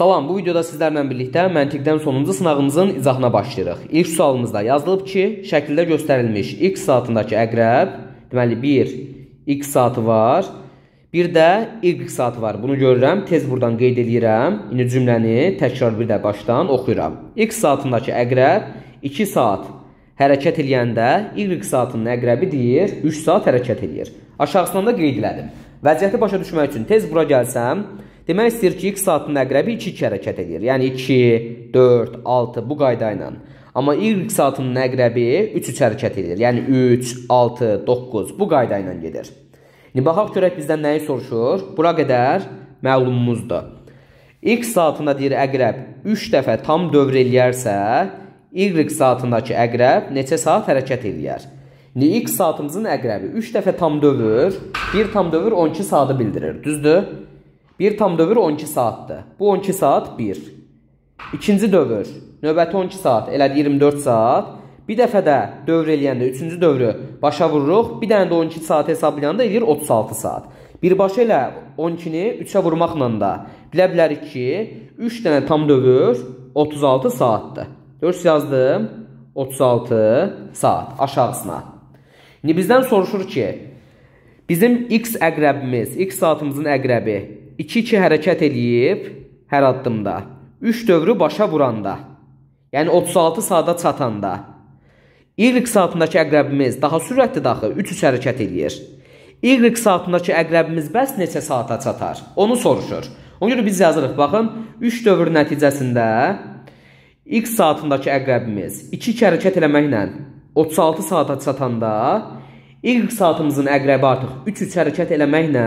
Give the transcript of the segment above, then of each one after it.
Salam, bu videoda sizlərlə birlikdə məntiqdən sonuncu sınağımızın izahına başlayırıq. İlk sualımızda yazılıb ki, şəkildə göstərilmiş x saatındakı əqrəb, deməli 1 x saatı var, bir də y saatı var. Bunu görürəm, tez buradan qeyd edirəm. İndi cümləni təkrar bir də başdan oxuyuram. x saatındakı əqrəb 2 saat hərəkət eləyəndə y saatının əqrəbi deyir 3 saat hərəkət eləyir. Aşağısından da qeyd elədim. Vəziyyəti başa düşmək üçün tez bura gəlsəm, Demək istəyir ki, x saatının əqrəbi 2 kərə hərəkət edir. Yəni 2, 4, 6 bu qayda ilə. Amma y saatının əqrəbi 3-3 hərəkət edir. Yəni 3, 6, 9 bu qayda ilə gedir. İndi baxaq görək bizdən nəyi soruşur? Bura qədər məlumumuzdur. X saatında deyir əqrəb 3 dəfə tam dövr eləyərsə, Y saatındakı əqrəb neçə saat hərəkət eləyər? İndi X saatımızın əqrəbi 3 dəfə tam dövr, 1 tam dövr 12 saatı bildirir, düzdür? Bir tam dövr 12 saatdır. Bu 12 saat 1. İkinci dövr növbəti 12 saat, elədi 24 saat. Bir dəfə də dövr eləyəndə 3-cü dövrü başa vururuq. Bir dənə də 12 saat hesablayanda eləyir 36 saat. Birbaşa elə 12-ni 3-ə vurmaqla da bilə bilərik ki, 3 dənə tam dövr 36 saatdır. 4 yazdım. 36 saat aşağısına. İndi bizdən soruşur ki, bizim x əqrəbimiz, x saatımızın əqrəbi 2-2 hərəkət eləyib hər addımda. 3 dövrü başa vuranda. Yəni 36 saata çatanda. Y saatındakı əqrəbimiz daha sürətli daxı 3-3 hərəkət eləyir. Y saatındakı əqrəbimiz bəs neçə saata çatar? Onu soruşur. Ona görə biz yazırıq, baxın, 3 dövr nəticəsində X saatındakı əqrəbimiz 2-2 hərəkət eləməklə 36 saata çatanda Y saatımızın əqrəbi artıq 3-3 hərəkət eləməklə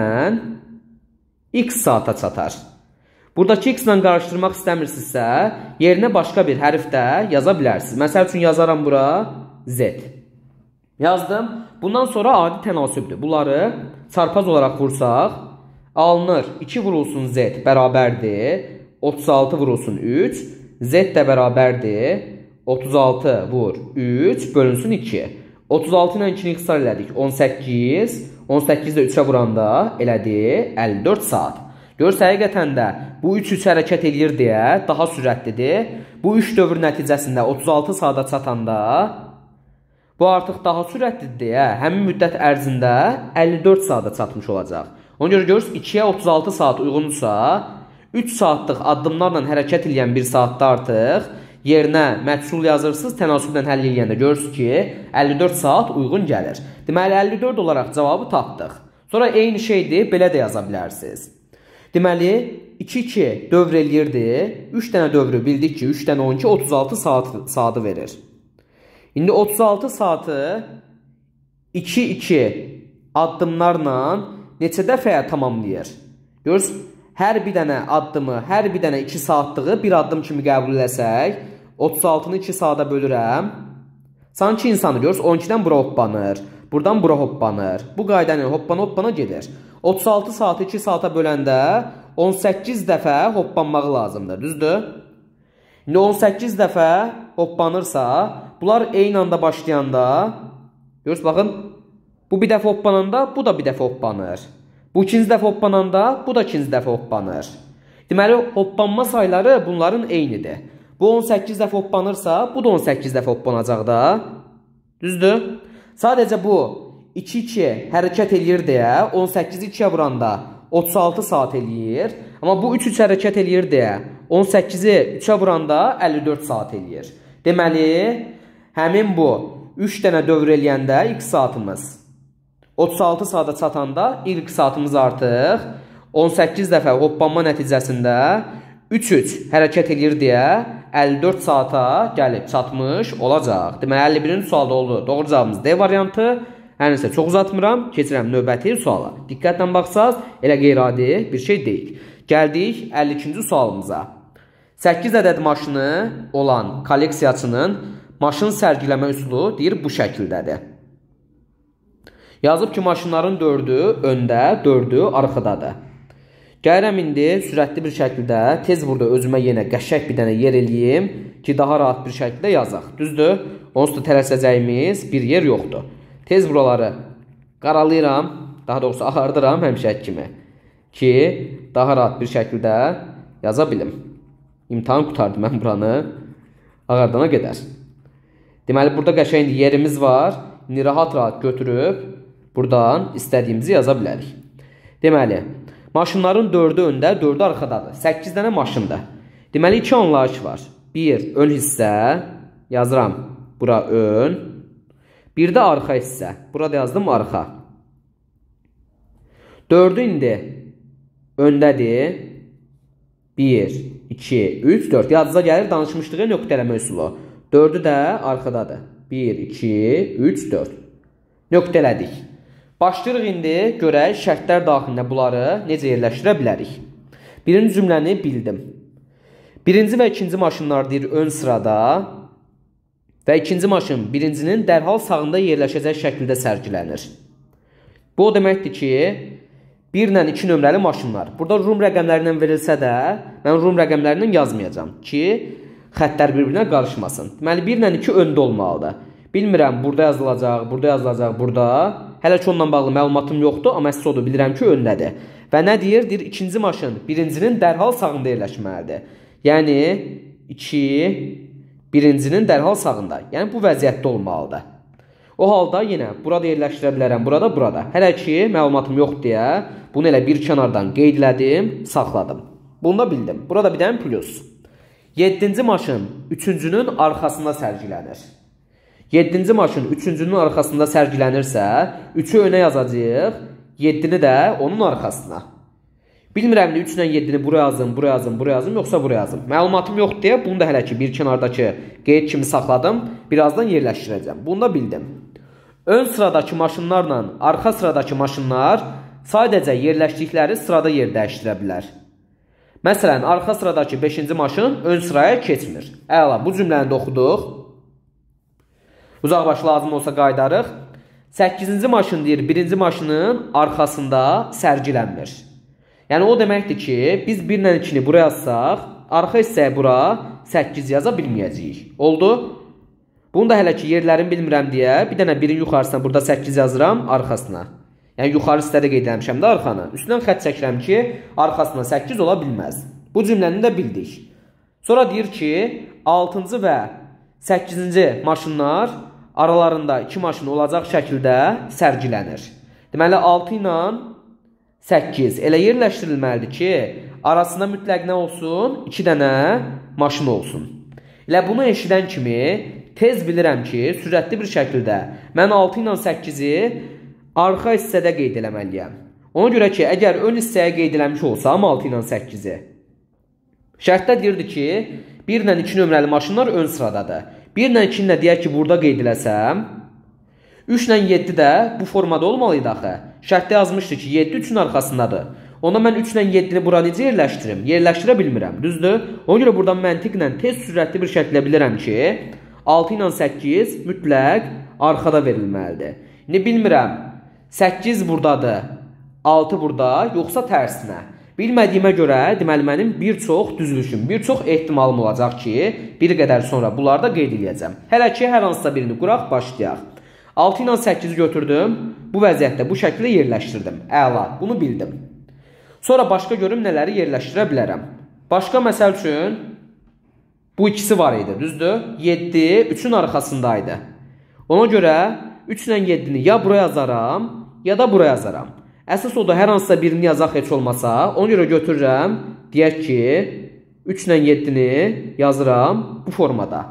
x saata çatar. Buradakı x ilə qarışdırmaq istəmirsinizsə, yerinə başqa bir hərf də yaza bilərsiniz. Məsəl üçün yazaram bura z. Yazdım. Bundan sonra adi tənasübdür. Bunları çarpaz olaraq vursaq, alınır. 2 vurulsun z bərabərdir. 36 vurulsun 3. Z də bərabərdir. 36 vur 3 bölünsün 2. 36 ilə 2-ni ixtisar elədik. 18, 18 də 3-ə vuranda elədi 54 saat. Görürsə, həqiqətən də bu 3-3 hərəkət eləyir deyə daha sürətlidir. Bu 3 dövr nəticəsində 36 saata çatanda bu artıq daha sürətlidir deyə həmin müddət ərzində 54 saata çatmış olacaq. Ona görə görürsüz 2-yə 36 saat uyğunsa 3 saatlıq addımlarla hərəkət eləyən bir saatda artıq yerinə məhsul yazırsınız, tənasüblə həll edəndə görürsüz ki, 54 saat uyğun gəlir. Deməli 54 olaraq cavabı tapdıq. Sonra eyni şeydir, belə də yaza bilərsiniz. Deməli 2-2 dövr eləyirdi. 3 dənə dövrü bildik ki, 3 dənə 12 36 saat saatı verir. İndi 36 saatı 2-2 addımlarla neçə dəfəyə tamamlayır? Görürsüz? Hər bir dənə addımı, hər bir dənə 2 saatlığı bir addım kimi qəbul eləsək, 36-nı 2 saata bölürəm. Sanki insanı görürüz, 12-dən bura hoppanır, buradan bura hoppanır. Bu qayda ilə hoppana-hoppana gedir. 36 saatı 2 saata böləndə 18 dəfə hoppanmaq lazımdır, düzdür? İndi 18 dəfə hoppanırsa, bunlar eyni anda başlayanda, görürsünüz, baxın, bu bir dəfə hoppananda, bu da bir dəfə hoppanır. Bu ikinci dəfə hoppananda, bu da ikinci dəfə hoppanır. Deməli, hoppanma sayları bunların eynidir. Bu 18 dəfə hoppanırsa, bu da 18 dəfə hoppanacaq da. Düzdür? Sadəcə bu 2-2 hərəkət eləyir deyə 18-i 2-yə vuranda 36 saat eləyir. Amma bu 3-3 hərəkət eləyir deyə 18-i 3-ə vuranda 54 saat eləyir. Deməli, həmin bu 3 dənə dövr eləyəndə x saatımız 36 saata çatanda ilk saatımız artıq 18 dəfə hoppanma nəticəsində 3-3 hərəkət eləyir deyə 54 saata gəlib çatmış olacaq. Deməli 51-ci sualda oldu. Doğru cavabımız D variantı. Hər nəsə çox uzatmıram, keçirəm növbəti suala. Diqqətlə baxsaz, elə qeyri-adi bir şey deyil. Gəldik 52-ci sualımıza. 8 ədəd maşını olan kolleksiyasının maşın sərgiləmə üsulu deyir bu şəkildədir. Yazıb ki, maşınların 4-ü öndə, 4-ü arxadadır. Gəlirəm indi sürətli bir şəkildə tez burada özümə yenə qəşəng bir dənə yer eləyim ki, daha rahat bir şəkildə yazaq. Düzdür? Onsuz da tələsəcəyimiz bir yer yoxdur. Tez buraları qaralayıram, daha doğrusu axardıram həmişəki kimi ki, daha rahat bir şəkildə yaza bilim. İmtahan qutardı mən buranı ağardana qədər. Deməli, burada qəşəng yerimiz var. İndi rahat-rahat götürüb buradan istədiyimizi yaza bilərik. Deməli, Maşınların 4-ü öndə, 4-ü arxadadır. 8 dənə maşındır. Deməli 2 anlayış var. 1 ön hissə yazıram. Bura ön. Bir də arxa hissə. Burada yazdım arxa. 4-ü indi öndədir. 1 2 3 4 yadınıza gəlir danışmışdığı nöqtələmə üsulu. 4-ü də arxadadır. 1 2 3 4 nöqtələdik. Başlayırıq indi görək şərtlər daxilində bunları necə yerləşdirə bilərik. Birinci cümləni bildim. Birinci və ikinci maşınlar deyir ön sırada və ikinci maşın birincinin dərhal sağında yerləşəcək şəkildə sərgilənir. Bu o deməkdir ki, 1 ilə 2 nömrəli maşınlar. Burada rum rəqəmləri ilə verilsə də, mən rum rəqəmləri ilə yazmayacağam ki, xəttlər bir-birinə qarışmasın. Deməli 1 ilə 2 öndə olmalıdır. Bilmirəm, burada yazılacaq, burada yazılacaq, burada. Hələ ki onunla bağlı məlumatım yoxdur, amma əsas odur bilirəm ki, öndədir. Və nə deyir? Deyir ikinci maşın birincinin dərhal sağında yerləşməlidir. Yəni 2 birincinin dərhal sağında. Yəni bu vəziyyətdə olmalıdır. O halda yenə burada yerləşdirə bilərəm, burada, burada. Hələ ki məlumatım yoxdur deyə bunu elə bir kənardan qeyd elədim, saxladım. Bunu da bildim. Burada bir dənə plus. 7-ci maşın 3-cünün arxasında sərgilənir. 7-ci maşın 3-cünün arxasında sərgilənirsə, 3-ü önə yazacağıq, 7-ni də onun arxasına. Bilmirəm, 3 ilə 7-ni bura yazım, bura yazım, bura yazım, yoxsa bura yazım. Məlumatım yoxdur deyə bunu da hələ ki bir kənardakı qeyd kimi saxladım, birazdan yerləşdirəcəm. Bunu da bildim. Ön sıradakı maşınlarla arxa sıradakı maşınlar sadəcə yerləşdikləri sırada yer dəyişdirə bilər. Məsələn, arxa sıradakı 5-ci maşın ön sıraya keçmir. Əla, bu cümləni də oxuduq. Uzaq baş lazım olsa qayıdarıq. 8-ci maşın deyir, 1-ci maşının arxasında sərgilənmir. Yəni o deməkdir ki, biz 1 ilə 2-ni bura yazsaq, arxa hissəyə bura 8 yaza bilməyəcəyik. Oldu? Bunu da hələ ki yerlərini bilmirəm deyə bir dənə 1-in yuxarısına burada 8 yazıram arxasına. Yəni yuxarı hissədə qeyd etmişəm də arxanı. Üstdən xətt çəkirəm ki, arxasına 8 ola bilməz. Bu cümləni də bildik. Sonra deyir ki, 6-cı və 8-ci maşınlar aralarında iki maşın olacaq şəkildə sərgilənir. Deməli 6 ilə 8 elə yerləşdirilməlidir ki, arasında mütləq nə olsun? 2 dənə maşın olsun. Elə bunu eşidən kimi tez bilirəm ki, sürətli bir şəkildə mən 6 ilə 8-i arxa hissədə qeyd eləməliyəm. Ona görə ki, əgər ön hissəyə qeyd eləmiş olsam 6 ilə 8-i. Şərtdə deyirdi ki, 1 ilə 2 nömrəli maşınlar ön sıradadır. 1 ilə 2 ilə deyək ki, burada qeyd eləsəm, 3 ilə 7 də bu formada olmalı idi axı. Şərtdə yazmışdı ki, 7 3-ün arxasındadır. Onda mən 3 ilə 7-ni bura necə yerləşdirim? Yerləşdirə bilmirəm, düzdür? Ona görə buradan məntiqlə tez sürətli bir şəkildə bilərəm ki, 6 ilə 8 mütləq arxada verilməlidir. İndi bilmirəm, 8 burdadır, 6 burada, yoxsa tərsinə. Bilmədiyimə görə, deməli mənim bir çox düzülüşüm, bir çox ehtimalım olacaq ki, bir qədər sonra bunları da qeyd eləyəcəm. Hələ ki hər hansısa birini quraq, başlayaq. 6 ilə 8-i götürdüm, bu vəziyyətdə bu şəkildə yerləşdirdim. Əla, bunu bildim. Sonra başqa görüm nələri yerləşdirə bilərəm. Başqa məsəl üçün bu ikisi var idi, düzdür? 7 3-ün arxasındaydı. Ona görə 3 ilə 7-ni ya buraya yazaram, ya da buraya yazaram. Əsas o da hər hansısa birini yazaq heç olmasa. Ona görə götürürəm, deyək ki, 3 ilə 7-ni yazıram bu formada.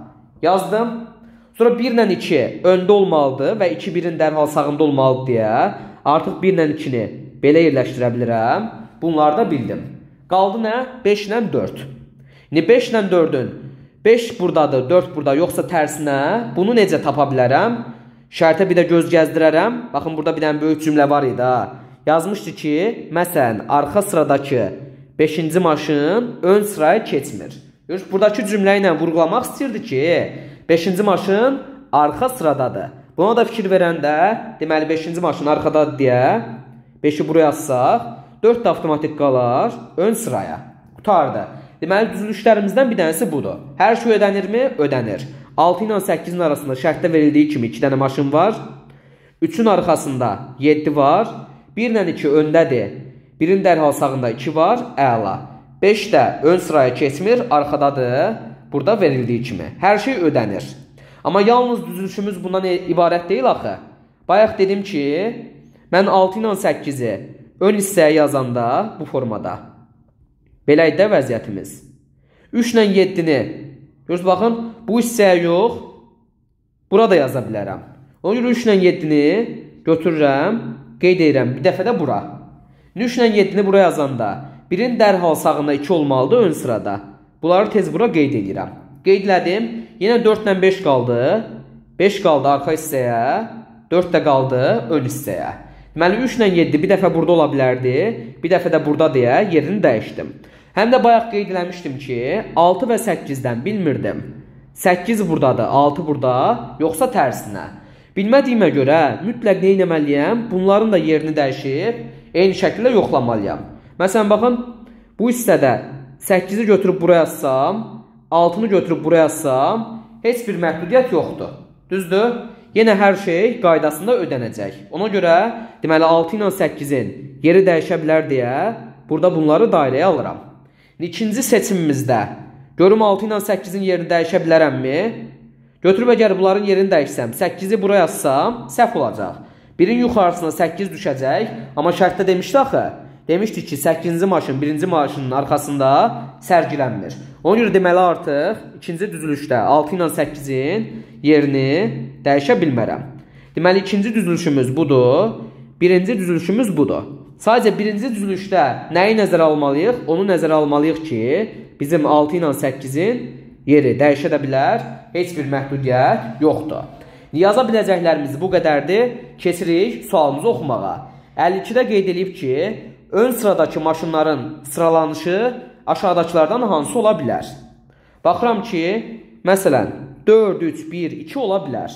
Yazdım. Sonra 1 ilə 2 öndə olmalıdır və 2 birin dərhal sağında olmalıdır deyə artıq 1 ilə 2-ni belə yerləşdirə bilərəm. Bunları da bildim. Qaldı nə? 5 ilə 4. İndi 5 ilə 4-ün 5 burdadır, 4 burada, yoxsa tərsinə. Bunu necə tapa bilərəm? Şərtə bir də göz gəzdirərəm. Baxın, burada bir dənə böyük cümlə var idi ha yazmışdı ki, məsələn, arxa sıradakı 5-ci maşın ön sıraya keçmir. Görüş, buradakı cümlə ilə vurğulamaq istəyirdi ki, 5-ci maşın arxa sıradadır. Buna da fikir verəndə, deməli 5-ci maşın arxadadır deyə 5-i bura yazsaq, 4 də avtomatik qalar ön sıraya. Qutardı. Deməli düzülüşlərimizdən bir dənəsi budur. Hər şey ödənirmi? Ödənir. 6 ilə 8-in arasında şərtdə verildiyi kimi 2 dənə maşın var. 3-ün arxasında 7 var. 1 ilə 2 öndədir. 1-in dərhal sağında 2 var, əla. 5 də ön sıraya keçmir, arxadadır. Burada verildiyi kimi. Hər şey ödənir. Amma yalnız düzülüşümüz bundan ibarət deyil axı. Bayaq dedim ki, mən 6 ilə 8-i ön hissəyə yazanda bu formada. Belədir vəziyyətimiz. 3 ilə 7-ni görürsüz baxın, bu hissəyə yox, burada yaza bilərəm. Ona görə 3 ilə 7-ni götürürəm, Qeyd edirəm, bir dəfə də bura. Nüşlə 7-ni bura yazanda, birin dərhal sağında 2 olmalıdır ön sırada. Bunları tez bura qeyd edirəm. Qeydlədim. Yenə 4 ilə 5 qaldı. 5 qaldı arxa hissəyə, 4 də qaldı ön hissəyə. Deməli 3 ilə 7 bir dəfə burada ola bilərdi, bir dəfə də burada deyə yerini dəyişdim. Həm də bayaq qeyd eləmişdim ki, 6 və 8-dən bilmirdim. 8 burdadır, 6 burada, yoxsa tərsinə. Bilmədiyimə görə mütləq nə etməliyəm? Bunların da yerini dəyişib eyni şəkildə yoxlamalıyam. Məsələn baxın, bu hissədə 8-i götürüb bura yazsam, 6-nı götürüb bura yazsam, heç bir məhdudiyyət yoxdur. Düzdür? Yenə hər şey qaydasında ödənəcək. Ona görə, deməli 6 ilə 8-in yeri dəyişə bilər deyə burada bunları dairəyə alıram. İkinci seçimimizdə görüm 6 ilə 8-in yerini dəyişə bilərəmmi? Götürüb əgər bunların yerini dəyişsəm, 8-i bura yazsam, səhv olacaq. Birin yuxarısına 8 düşəcək, amma şərtdə demişdi axı. Demişdi ki, 8-ci maşın 1-ci maşının arxasında sərgilənmir. Ona görə deməli artıq ikinci düzülüşdə 6 ilə 8-in yerini dəyişə bilmərəm. Deməli ikinci düzülüşümüz budur, birinci düzülüşümüz budur. Sadəcə birinci düzülüşdə nəyi nəzərə almalıyıq? Onu nəzərə almalıyıq ki, bizim 6 ilə 8-in yeri dəyişə də bilər, heç bir məhdudiyyət yoxdur. Yaza biləcəklərimiz bu qədərdir. Keçirik sualımızı oxumağa. 52-də qeyd edilib ki, ön sıradakı maşınların sıralanışı aşağıdakılardan hansı ola bilər? Baxıram ki, məsələn, 4 3 1 2 ola bilər.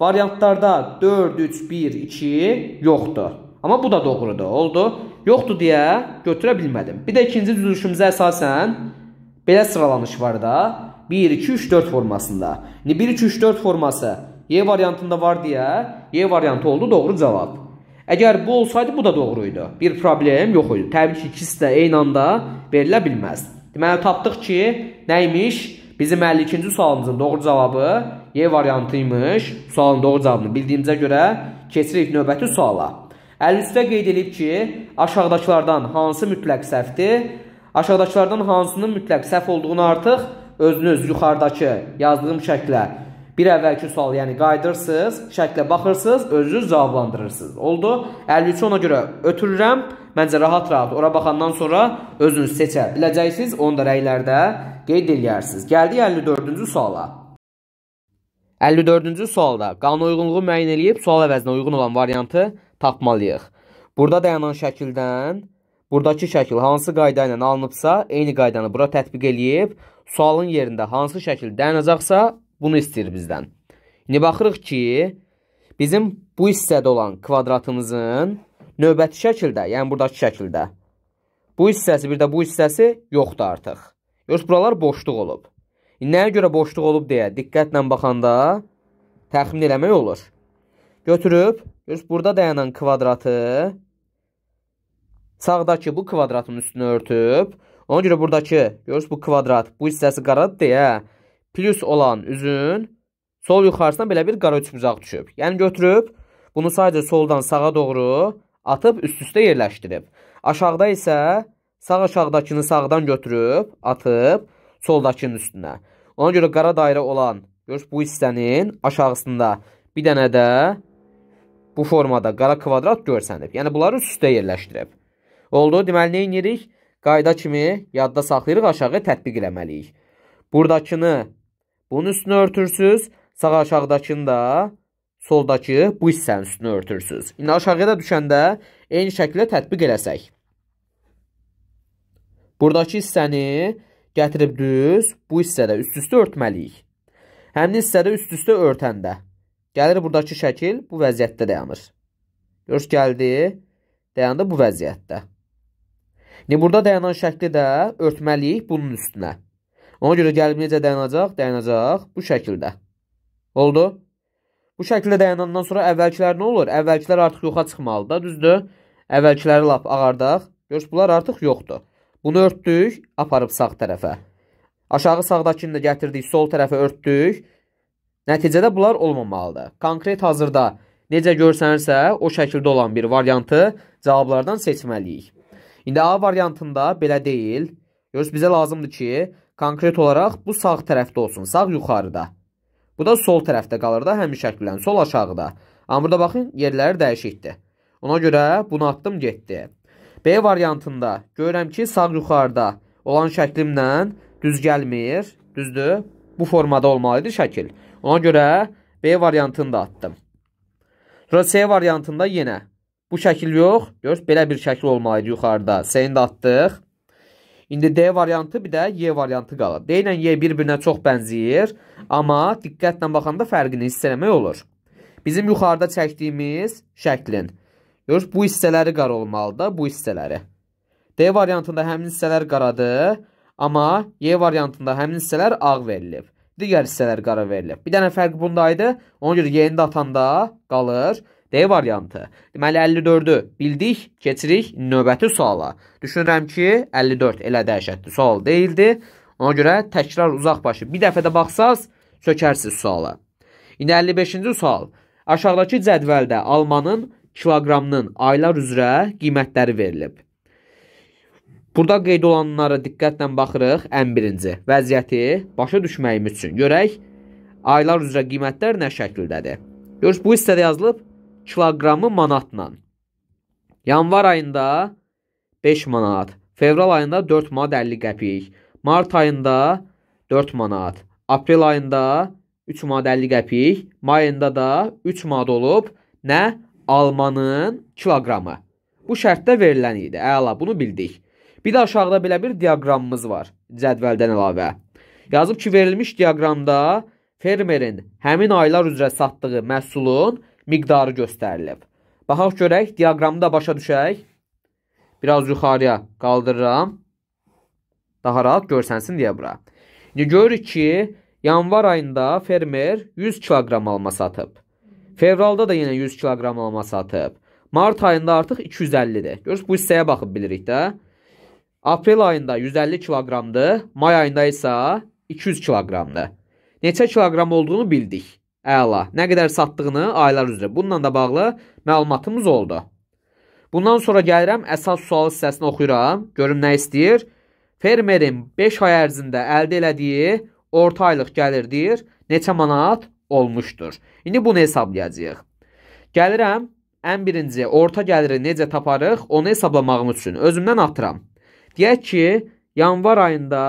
Variantlarda 4 3 1 2 yoxdur. Amma bu da doğrudur. Oldu. Yoxdur deyə götürə bilmədim. Bir də ikinci düzülüşümüzə əsasən belə sıralanış var da. 1, 2, 3, 4 formasında. İndi 1, 2, 3, 4 forması Y variantında var deyə Y variantı oldu doğru cavab. Əgər bu olsaydı bu da doğru idi. Bir problem yox idi. Təbii ki, ikisi də eyni anda verilə bilməz. Deməli tapdıq ki, nə imiş? Bizim 52-ci sualımızın doğru cavabı Y variantı imiş. Sualın doğru cavabını bildiyimizə görə keçirik növbəti suala. Əl üstə qeyd edilib ki, aşağıdakılardan hansı mütləq səhvdir? Aşağıdakılardan hansının mütləq səhv olduğunu artıq özünüz yuxarıdakı yazdığım şəklə bir əvvəlki sual, yəni qayıdırsınız, şəklə baxırsınız, özünüz cavablandırırsınız. Oldu? 53 ona görə ötürürəm. Məncə rahat-rahat ora baxandan sonra özünüz seçə biləcəksiniz. Onu da rəylərdə qeyd eləyərsiniz. Gəldik 54-cü suala. 54-cü sualda qanuna uyğunluğu müəyyən eləyib sual əvəzinə uyğun olan variantı tapmalıyıq. Burada dayanan şəkildən Buradakı şəkil hansı qayda ilə alınıbsa, eyni qaydanı bura tətbiq eləyib, sualın yerində hansı şəkil dayanacaqsa, bunu istəyir bizdən. İndi baxırıq ki, bizim bu hissədə olan kvadratımızın növbəti şəkildə, yəni buradakı şəkildə, bu hissəsi, bir də bu hissəsi yoxdur artıq. Yox, buralar boşluq olub. Nəyə görə boşluq olub deyə diqqətlə baxanda təxmin eləmək olur. Götürüb, yox, burada dayanan kvadratı Sağdakı bu kvadratın üstünü örtüb. Ona görə buradakı, görürsüz bu kvadrat, bu hissəsi qaradır deyə plus olan üzün sol yuxarısından belə bir qara üçbucaq düşüb. Yəni götürüb bunu sadəcə soldan sağa doğru atıb üst-üstə yerləşdirib. Aşağıda isə sağ aşağıdakını sağdan götürüb atıb soldakının üstünə. Ona görə qara dairə olan, görürsüz bu hissənin aşağısında bir dənə də bu formada qara kvadrat görsənib. Yəni bunları üst-üstə yerləşdirib. Oldu, deməli nə edirik? Qayda kimi yadda saxlayırıq, aşağı tətbiq eləməliyik. Buradakını bunun üstünə örtürsüz, sağ aşağıdakını da soldakı bu hissənin üstünə örtürsüz. İndi aşağıya da düşəndə eyni şəkildə tətbiq eləsək. Buradakı hissəni gətirib düz bu hissədə üst-üstə örtməliyik. Həmin hissədə üst-üstə örtəndə gəlir buradakı şəkil bu vəziyyətdə dayanır. Görüş gəldi, dayandı bu vəziyyətdə. İndi burada dayanan şəkli də örtməliyik bunun üstünə. Ona görə gəlib necə dayanacaq? Dayanacaq bu şəkildə. Oldu? Bu şəkildə dayanandan sonra əvvəlkilər nə olur? Əvvəlkilər artıq yoxa çıxmalıdır, düzdür? Əvvəlkiləri lap ağardaq. Görüş, bunlar artıq yoxdur. Bunu örtdük, aparıb sağ tərəfə. Aşağı sağdakini də gətirdik, sol tərəfə örtdük. Nəticədə bunlar olmamalıdır. Konkret hazırda necə görsənirsə, o şəkildə olan bir variantı cavablardan seçməliyik. İndi A variantında belə deyil. Görürsünüz, bizə lazımdır ki, konkret olaraq bu sağ tərəfdə olsun, sağ yuxarıda. Bu da sol tərəfdə qalır da, həmin şəkildən sol aşağıda. Amma burada baxın, yerləri dəyişikdir. Ona görə bunu atdım, getdi. B variantında görürəm ki, sağ yuxarıda olan şəklimlə düz gəlmir, düzdür? Bu formada olmalıydı şəkil. Ona görə B variantını da atdım. Sonra C variantında yenə Bu şəkil yox. Görürsüz, belə bir şəkil olmalıydı yuxarıda. S-ni də atdıq. İndi D variantı bir də Y variantı qalır. D ilə Y bir-birinə çox bənzəyir, amma diqqətlə baxanda fərqini hiss eləmək olur. Bizim yuxarıda çəkdiyimiz şəklin. Görürsüz, bu hissələri qara olmalıdır, bu hissələri. D variantında həmin hissələr qaradır, amma Y variantında həmin hissələr ağ verilib. Digər hissələr qara verilib. Bir dənə fərq bundaydı. Ona görə Y-ni də atanda qalır. D variantı. Deməli 54-ü bildik, keçirik növbəti suala. Düşünürəm ki, 54 elə dəhşətli sual deyildi. Ona görə təkrar uzaq başı bir dəfə də baxsaz, sökərsiz suala. İndi 55-ci sual. Aşağıdakı cədvəldə almanın kiloqramının aylar üzrə qiymətləri verilib. Burada qeyd olanlara diqqətlə baxırıq. Ən birinci, vəziyyəti başa düşməyimiz üçün görək aylar üzrə qiymətlər nə şəkildədir. Görürsüz, bu hissədə yazılıb kiloqramı manatla. Yanvar ayında 5 manat, fevral ayında 4 manat 50 qəpik, mart ayında 4 manat, aprel ayında 3 manat 50 qəpik, may ayında da 3 manat olub nə almanın kiloqramı. Bu şərtdə verilən idi. Əla, bunu bildik. Bir də aşağıda belə bir diaqramımız var cədvəldən əlavə. Yazıb ki, verilmiş diaqramda fermerin həmin aylar üzrə satdığı məhsulun miqdarı göstərilib. Baxaq görək, diaqramda başa düşək. Biraz yuxarıya qaldırıram. Daha rahat görsənsin deyə bura. İndi görürük ki, yanvar ayında fermer 100 kiloqram alma satıb. Fevralda da yenə 100 kiloqram alma satıb. Mart ayında artıq 250-dir. Görürüz, bu hissəyə baxıb bilirik də. Aprel ayında 150 kiloqramdır, may ayında isə 200 kiloqramdır. Neçə kiloqram olduğunu bildik. Əla. Nə qədər satdığını aylar üzrə. Bununla da bağlı məlumatımız oldu. Bundan sonra gəlirəm əsas sual hissəsini oxuyuram. Görüm nə istəyir? Fermerin 5 ay ərzində əldə elədiyi orta aylıq gəlirdir. Neçə manat olmuşdur? İndi bunu hesablayacağıq. Gəlirəm ən birinci orta gəliri necə taparıq? Onu hesablamağım üçün özümdən atıram. Deyək ki, yanvar ayında,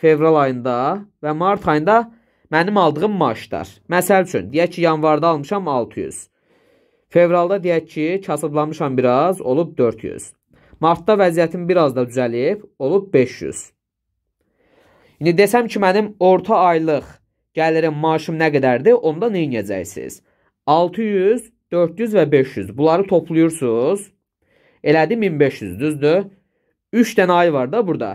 fevral ayında və mart ayında Mənim aldığım maaşlar. Məsəl üçün, deyək ki, yanvarda almışam 600. Fevralda deyək ki, kasıblamışam biraz, olub 400. Martda vəziyyətim biraz da düzəlib, olub 500. İndi desəm ki, mənim orta aylıq gəlirim, maaşım nə qədərdir, onda nə edəcəksiniz? 600, 400 və 500. Bunları toplayırsınız. Elədi 1500, düzdür? 3 dənə ay var da burada.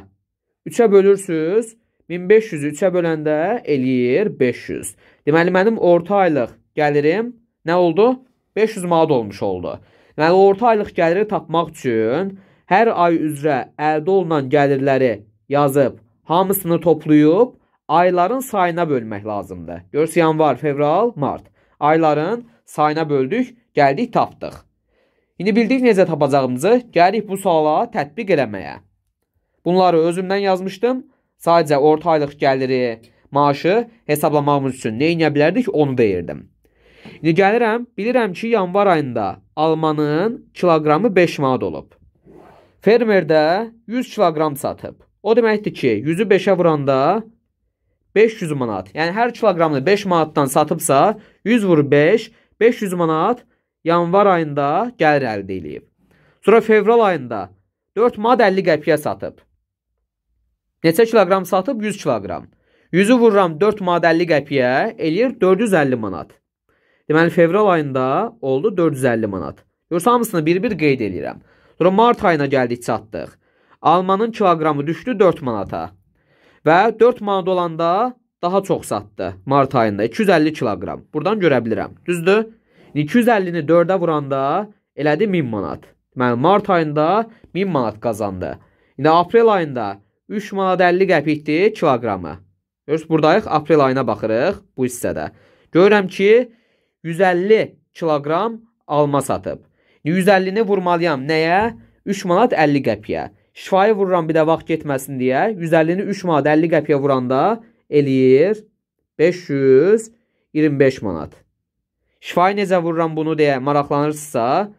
3-ə bölürsüz, 1500-ü 3-ə böləndə eləyir 500. Deməli, mənim orta aylıq gəlirim nə oldu? 500 manat olmuş oldu. Deməli, orta aylıq gəliri tapmaq üçün hər ay üzrə əldə olunan gəlirləri yazıb, hamısını toplayıb, ayların sayına bölmək lazımdır. Görsə, yanvar, fevral, mart. Ayların sayına böldük, gəldik, tapdıq. İndi bildik necə tapacağımızı, gəlirik bu suala tətbiq eləməyə. Bunları özümdən yazmışdım. Sadəcə orta aylıq gəliri, maaşı hesablamağımız üçün nə edə bilərdik, onu deyirdim. İndi gəlirəm, bilirəm ki, yanvar ayında almanın kiloqramı 5 manat olub. Fermer də 100 kiloqram satıb. O deməkdir ki, 100-ü 5-ə vuranda 500 manat. Yəni hər kiloqramını 5 manatdan satıbsa, 100 vur 5, 500 manat yanvar ayında gəlir əldə eləyib. Sonra fevral ayında 4 manat 50 qəpiyə satıb. Neçə kiloqram satıb? 100 kiloqram. 100-ü vururam 4 madəlli qəpiyə, eləyir 450 manat. Deməli, fevral ayında oldu 450 manat. Yoxsa hamısını bir-bir qeyd eləyirəm. Sonra mart ayına gəldik, çatdıq. Almanın kiloqramı düşdü 4 manata. Və 4 manat olanda daha çox satdı mart ayında 250 kiloqram. Buradan görə bilirəm. Düzdür? 250-ni 4-ə vuranda elədi 1000 manat. Deməli mart ayında 1000 manat qazandı. İndi aprel ayında 3 manat 50 qəpikdir kiloqramı. Görürsüz, buradayıq, aprel ayına baxırıq bu hissədə. Görürəm ki, 150 kiloqram alma satıb. 150-ni vurmalıyam nəyə? 3 manat 50 qəpiyə. Şifayı vururam bir də vaxt getməsin deyə. 150-ni 3 manat 50 qəpiyə vuranda eləyir 525 manat. Şifayı necə vururam bunu deyə maraqlanırsınızsa,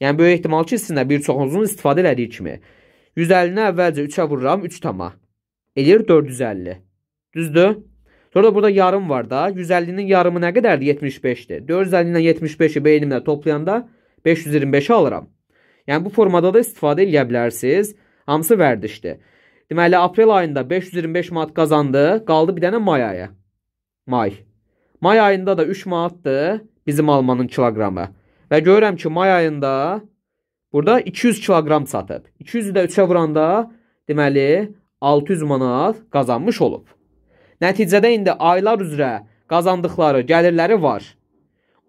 yəni böyük ehtimal ki, sizin də bir çoxunuzun istifadə elədiyi kimi. 150-ni əvvəlcə 3-ə vururam, 3 tama. Eləyir 450. Düzdür? Sonra da burada yarım var da. 150-nin yarımı nə qədərdir? 75-dir. 450 ilə 75-i beynimlə toplayanda 525-i alıram. Yəni bu formada da istifadə edə bilərsiniz. Hamısı vərdişdir. Deməli aprel ayında 525 manat qazandı, qaldı bir dənə may ayı. May. May ayında da 3 manatdır bizim almanın kiloqramı. Və görürəm ki, may ayında Burada 200 kiloqram satıb. 200-ü də 3-ə vuranda, deməli, 600 manat qazanmış olub. Nəticədə indi aylar üzrə qazandıqları gəlirləri var.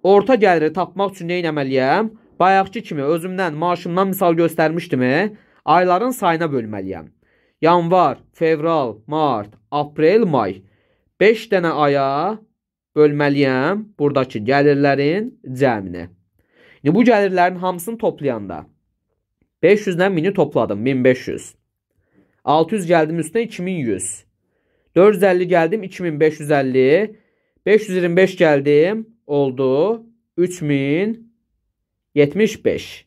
Orta gəliri tapmaq üçün nə etməliyəm? Bayaqki kimi özümdən, maaşımdan misal göstərmişdimi? Ayların sayına bölməliyəm. Yanvar, fevral, mart, aprel, may. 5 dənə aya bölməliyəm burdakı gəlirlərin cəmini. İndi bu gəlirlərin hamısını toplayanda 500'den 1000'i topladım. 1500. 600 geldim üstüne 2100. 450 geldim 2550. 525 geldim oldu 3075.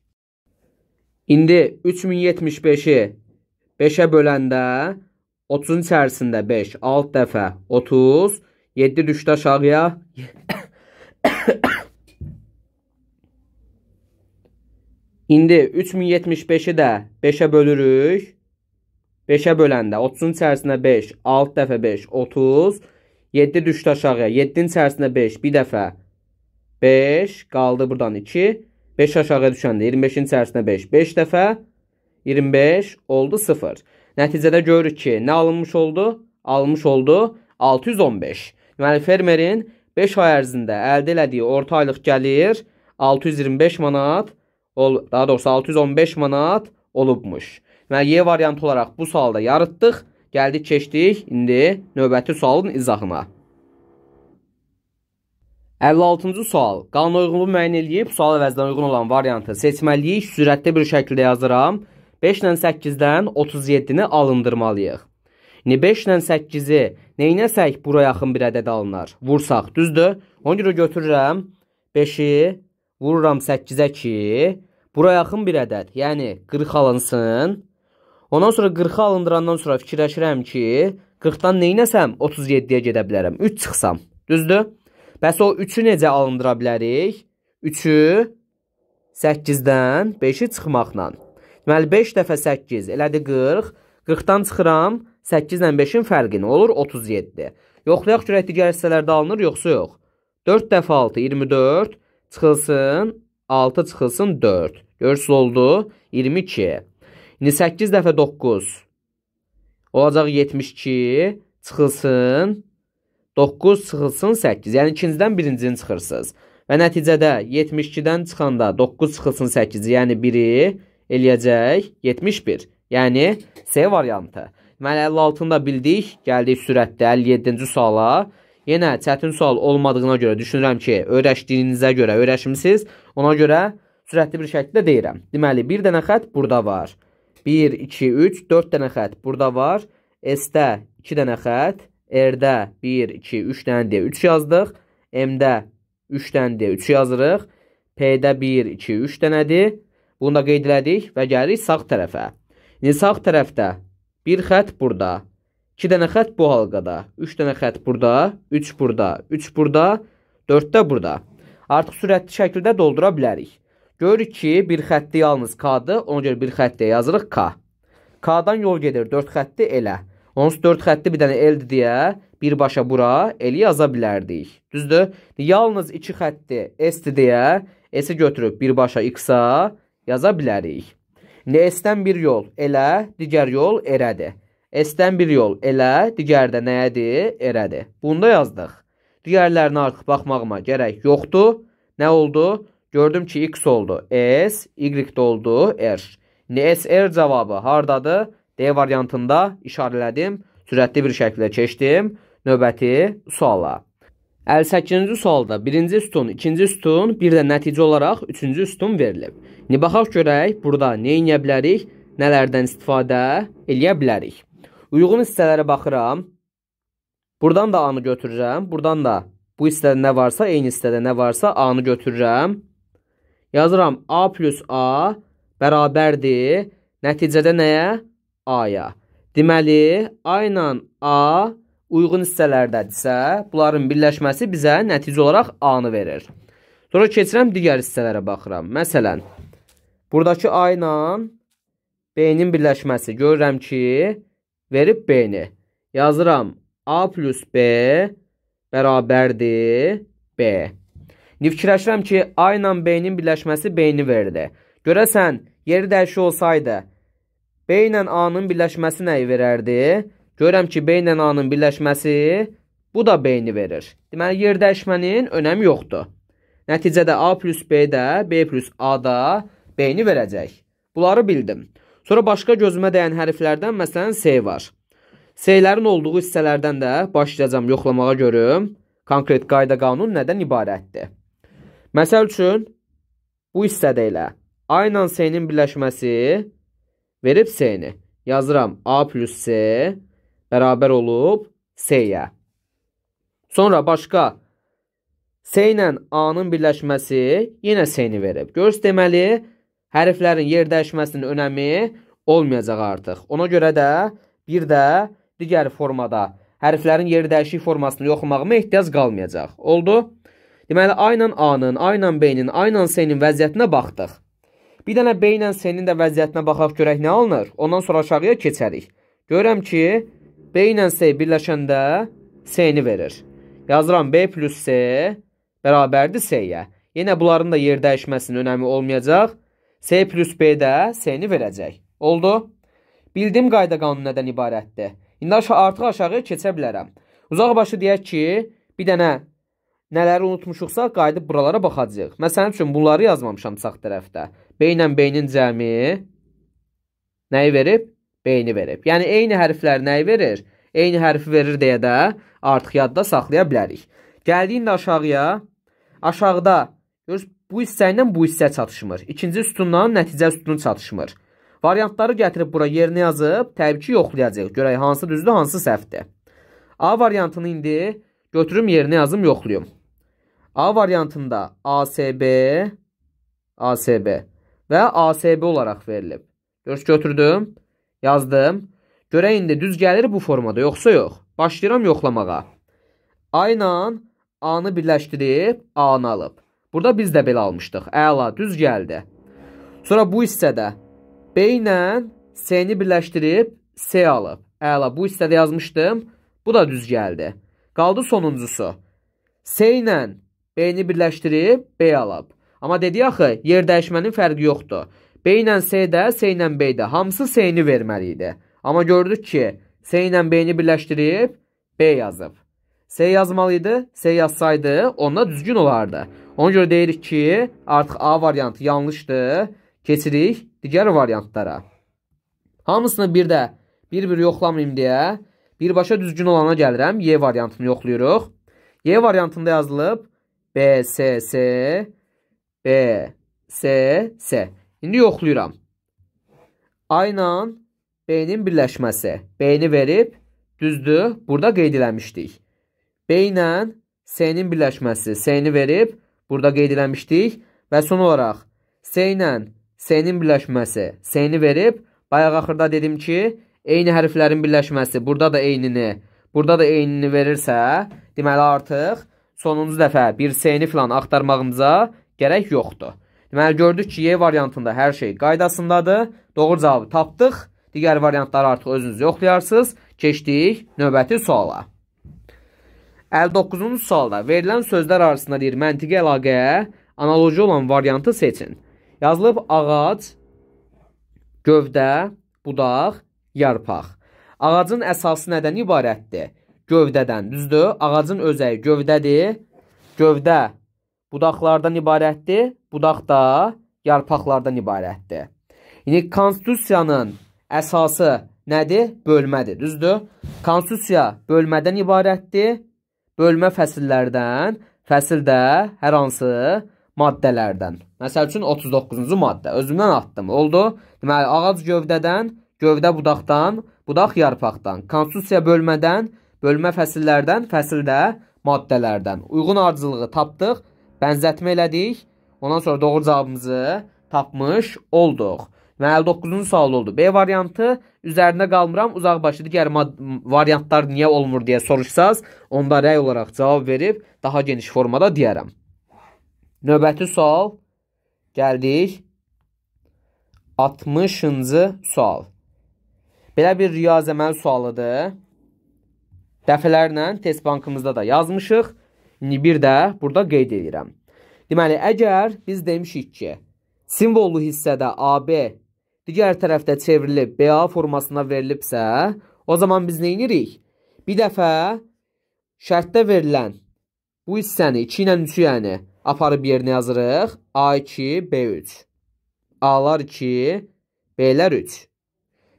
İndi 3075'i 5'e böləndə 30'un un içərisində 5 alt dəfə 30, 7 düşdü aşağıya İndi 3075-i də 5-ə bölürük. 5-ə böləndə 30-un içərisində 5, 6 dəfə 5, 30. 7 düşdü aşağıya. 7-nin içərisində 5, bir dəfə 5, qaldı burdan 2. 5 aşağıya düşəndə 25-in içərisində 5, 5 dəfə 25 oldu 0. Nəticədə görürük ki, nə alınmış oldu? Alınmış oldu 615. Deməli fermerin 5 ay ərzində əldə elədiyi orta aylıq gəlir 625 manat daha doğrusu 615 manat olubmuş. Deməli Y variantı olaraq bu sualda yarıtdıq. Gəldik, keçdik indi növbəti sualın izahına. 56-cı sual. Qanun uyğunluğu müəyyən eləyib, sual əvəzinə uyğun olan variantı seçməliyik. Sürətli bir şəkildə yazıram. 5 ilə 8-dən 37-ni alındırmalıyıq. İndi 5 ilə 8-i neynəsək bura yaxın bir ədəd alınar. Vursaq, düzdür? Ona görə götürürəm 5-i vururam 8-ə ki, bura yaxın bir ədəd, yəni 40 alınsın. Ondan sonra 40-ı alındırandan sonra fikirləşirəm ki, 40-dan neynəsəm 37-yə gedə bilərəm, 3 çıxsam. Düzdür? Bəs o 3-ü necə alındıra bilərik? 3-ü 8-dən 5-i çıxmaqla. Deməli 5 dəfə 8 elədir 40. 40-dan çıxıram 8 ilə 5-in fərqini olur 37. Yoxlayaq görək digər hissələrdə alınır yoxsa yox. 4 dəfə 6 24, çıxılsın 6 çıxılsın 4. Görürsüz oldu 22. İndi 8 dəfə 9 olacaq 72 çıxılsın 9 çıxılsın 8. Yəni ikincidən birincini çıxırsınız. Və nəticədə 72-dən çıxanda 9 çıxılsın 8, yəni 1-i eləyəcək 71. Yəni C variantı. Deməli 56-nı da bildik. Gəldik sürətdə 57-ci suala. Yenə çətin sual olmadığına görə düşünürəm ki, öyrəşdiyinizə görə öyrəşmisiniz. Ona görə sürətli bir şəkildə deyirəm. Deməli, bir dənə xətt burada var. 1, 2, 3, 4 dənə xətt burada var. S-də 2 dənə xətt, R-də 1, 2, 3 dənə deyə 3 yazdıq. M-də 3 dənə deyə 3 yazırıq. P-də 1, 2, 3 dənədir. Bunu da qeyd elədik və gəlirik sağ tərəfə. İndi sağ tərəfdə bir xətt burada. 2 dənə xətt bu halqada, 3 dənə xətt burada, 3 burada, 3 burada, 4 də burada. Artıq sürətli şəkildə doldura bilərik. Görürük ki, bir xətti yalnız K-dır, ona görə bir xəttə yazırıq K. K-dan yol gedir, 4 xətti elə. Onsuz 4 xətti bir dənə eldir deyə birbaşa bura eli yaza bilərdik. Düzdür? Yalnız 2 xətti S-dir deyə S-i götürüb birbaşa X-a yaza bilərik. S-dən bir yol elə, digər yol erədir. S-dən bir yol elə, digərdə nəyədir? Erədir. Bunu da yazdıq. Digərlərinə artıq baxmağıma gərək yoxdur. Nə oldu? Gördüm ki, x oldu. S, y də oldu, r. İndi SR cavabı hardadır? D variantında işarələdim. Sürətli bir şəkildə keçdim. Növbəti suala. 58-ci sualda 1-ci sütun, 2-ci sütun, bir də nəticə olaraq 3-cü sütun verilib. İndi baxaq görək, burada nə edə bilərik? nələrdən istifadə eləyə bilərik. Uyğun hissələrə baxıram. Buradan da A-nı götürürəm. Buradan da bu hissədə nə varsa, eyni hissədə nə varsa A-nı götürürəm. Yazıram A plus A bərabərdir. Nəticədə nəyə? A-ya. Deməli, A ilə A uyğun hissələrdədirsə, bunların birləşməsi bizə nəticə olaraq A-nı verir. Sonra keçirəm digər hissələrə baxıram. Məsələn, buradakı A ilə B-nin birləşməsi görürəm ki, verib B-ni. Yazıram A plus B bərabərdir B. İndi fikirləşirəm ki, A ilə B-nin birləşməsi B-ni verdi. Görəsən, yeri dəyişi olsaydı, B ilə A-nın birləşməsi nəyi verərdi? Görəm ki, B ilə A-nın birləşməsi bu da B-ni verir. Deməli, yer dəyişmənin önəmi yoxdur. Nəticədə A plus B də, B plus A da B-ni verəcək. Bunları bildim. Sonra başqa gözümə dəyən hərflərdən məsələn S var. S-lərin olduğu hissələrdən də başlayacam yoxlamağa görüm. Konkret qayda qanun nədən ibarətdir? Məsəl üçün bu hissədə elə A ilə S-nin birləşməsi verib S-ni. Yazıram A plus S bərabər olub S-yə. Sonra başqa S ilə A-nın birləşməsi yenə S-ni verib. Görürsüz deməli hərflərin yer dəyişməsinin önəmi olmayacaq artıq. Ona görə də bir də digər formada hərflərin yer dəyişik formasını yoxlamağıma ehtiyac qalmayacaq. Oldu? Deməli, A ilə A-nın, A ilə B-nin, A ilə C-nin vəziyyətinə baxdıq. Bir dənə B ilə C-nin də vəziyyətinə baxaq görək nə alınır. Ondan sonra aşağıya keçərik. Görürəm ki, B ilə C birləşəndə C-ni verir. Yazıram B plus C bərabərdir C-yə. Yenə bunların da yer dəyişməsinin önəmi olmayacaq. C plus B-də C-ni verəcək. Oldu? Bildim qayda qanunu nədən ibarətdir. İndi aşağı, artıq aşağı keçə bilərəm. Uzaq başı deyək ki, bir dənə nələri unutmuşuqsa qayıdıb buralara baxacağıq. Məsələn üçün bunları yazmamışam sağ tərəfdə. B ilə B-nin cəmi nəyi verib? B-ni verib. Yəni eyni hərflər nəyi verir? Eyni hərfi verir deyə də artıq yadda saxlaya bilərik. Gəldiyində aşağıya, aşağıda görürsüz Bu hissə ilə bu hissə çatışmır. İkinci sütundan nəticə sütunu çatışmır. Variantları gətirib bura yerinə yazıb, təbii ki, yoxlayacağıq. Görək hansı düzdür, hansı səhvdir. A variantını indi götürüm yerinə yazım, yoxluyum. A variantında ASB, ASB və ASB olaraq verilib. Göz götürdüm, yazdım. Görək indi düz gəlir bu formada, yoxsa yox. Başlayıram yoxlamağa. A ilə A-nı birləşdirib, A-nı alıb. Burada biz də belə almışdıq. Əla, düz gəldi. Sonra bu hissədə B ilə S-ni birləşdirib C alıb. Əla, bu hissədə yazmışdım. Bu da düz gəldi. Qaldı sonuncusu. S ilə B-ni birləşdirib B alıb. Amma dedi axı, yer dəyişmənin fərqi yoxdur. B ilə C-də, C ilə B-də hamısı C-ni verməli idi. Amma gördük ki, C ilə B-ni birləşdirib B yazıb. S yazmalıydı. S yazsaydı onda düzgün olardı. Ona görə deyirik ki, artıq A variantı yanlışdır. Keçirik digər variantlara. Hamısını bir də bir-bir yoxlamayım deyə birbaşa düzgün olana gəlirəm. Y variantını yoxlayırıq. Y variantında yazılıb B, S, S, B, S, S. İndi yoxlayıram. A ilə B-nin birləşməsi. B-ni verib düzdür. Burada qeyd eləmişdik. B ilə S-nin birləşməsi. S-ni verib, burada qeyd eləmişdik. Və son olaraq, S ilə S-nin birləşməsi. S-ni verib, bayaq axırda dedim ki, eyni hərflərin birləşməsi. Burada da eynini, burada da eynini verirsə, deməli artıq sonuncu dəfə bir S-ni filan axtarmağımıza gərək yoxdur. Deməli gördük ki, Y variantında hər şey qaydasındadır. Doğru cavabı tapdıq. Digər variantları artıq özünüz yoxlayarsınız. Keçdik növbəti suala. 59-cu sualda verilən sözlər arasında deyir məntiqi əlaqəyə analoji olan variantı seçin. Yazılıb ağac, gövdə, budaq, yarpaq. Ağacın əsası nədən ibarətdir? Gövdədən, düzdür? Ağacın özəyi gövdədir. Gövdə budaqlardan ibarətdir. Budaq da yarpaqlardan ibarətdir. Yəni konstitusiyanın əsası nədir? Bölmədir, düzdür? Konstitusiya bölmədən ibarətdir bölmə fəsillərdən, fəsildə hər hansı maddələrdən. Məsəl üçün 39-cu maddə. Özümdən atdım. Oldu. Deməli, ağac gövdədən, gövdə budaqdan, budaq yarpaqdan, konstitusiya bölmədən, bölmə fəsillərdən, fəsildə maddələrdən. Uyğun ardıcılığı tapdıq, bənzətmə elədik. Ondan sonra doğru cavabımızı tapmış olduq. Deməli 9-cu sual oldu. B variantı üzərində qalmıram, uzaq başı digər variantlar niyə olmur deyə soruşsaz, onda rəy olaraq cavab verib daha geniş formada deyərəm. Növbəti sual gəldik 60-cı sual. Belə bir riyazəməl sualıdır. Dəfələrlə test bankımızda da yazmışıq. İndi bir də burada qeyd edirəm. Deməli, əgər biz demişik ki, simvollu hissədə AB digər tərəfdə çevrilib BA formasına verilibsə, o zaman biz nə edirik? Bir dəfə şərtdə verilən bu hissəni 2 ilə 3-ü yəni aparıb yerinə yazırıq. A2, B3. A-lar 2, B-lər 3.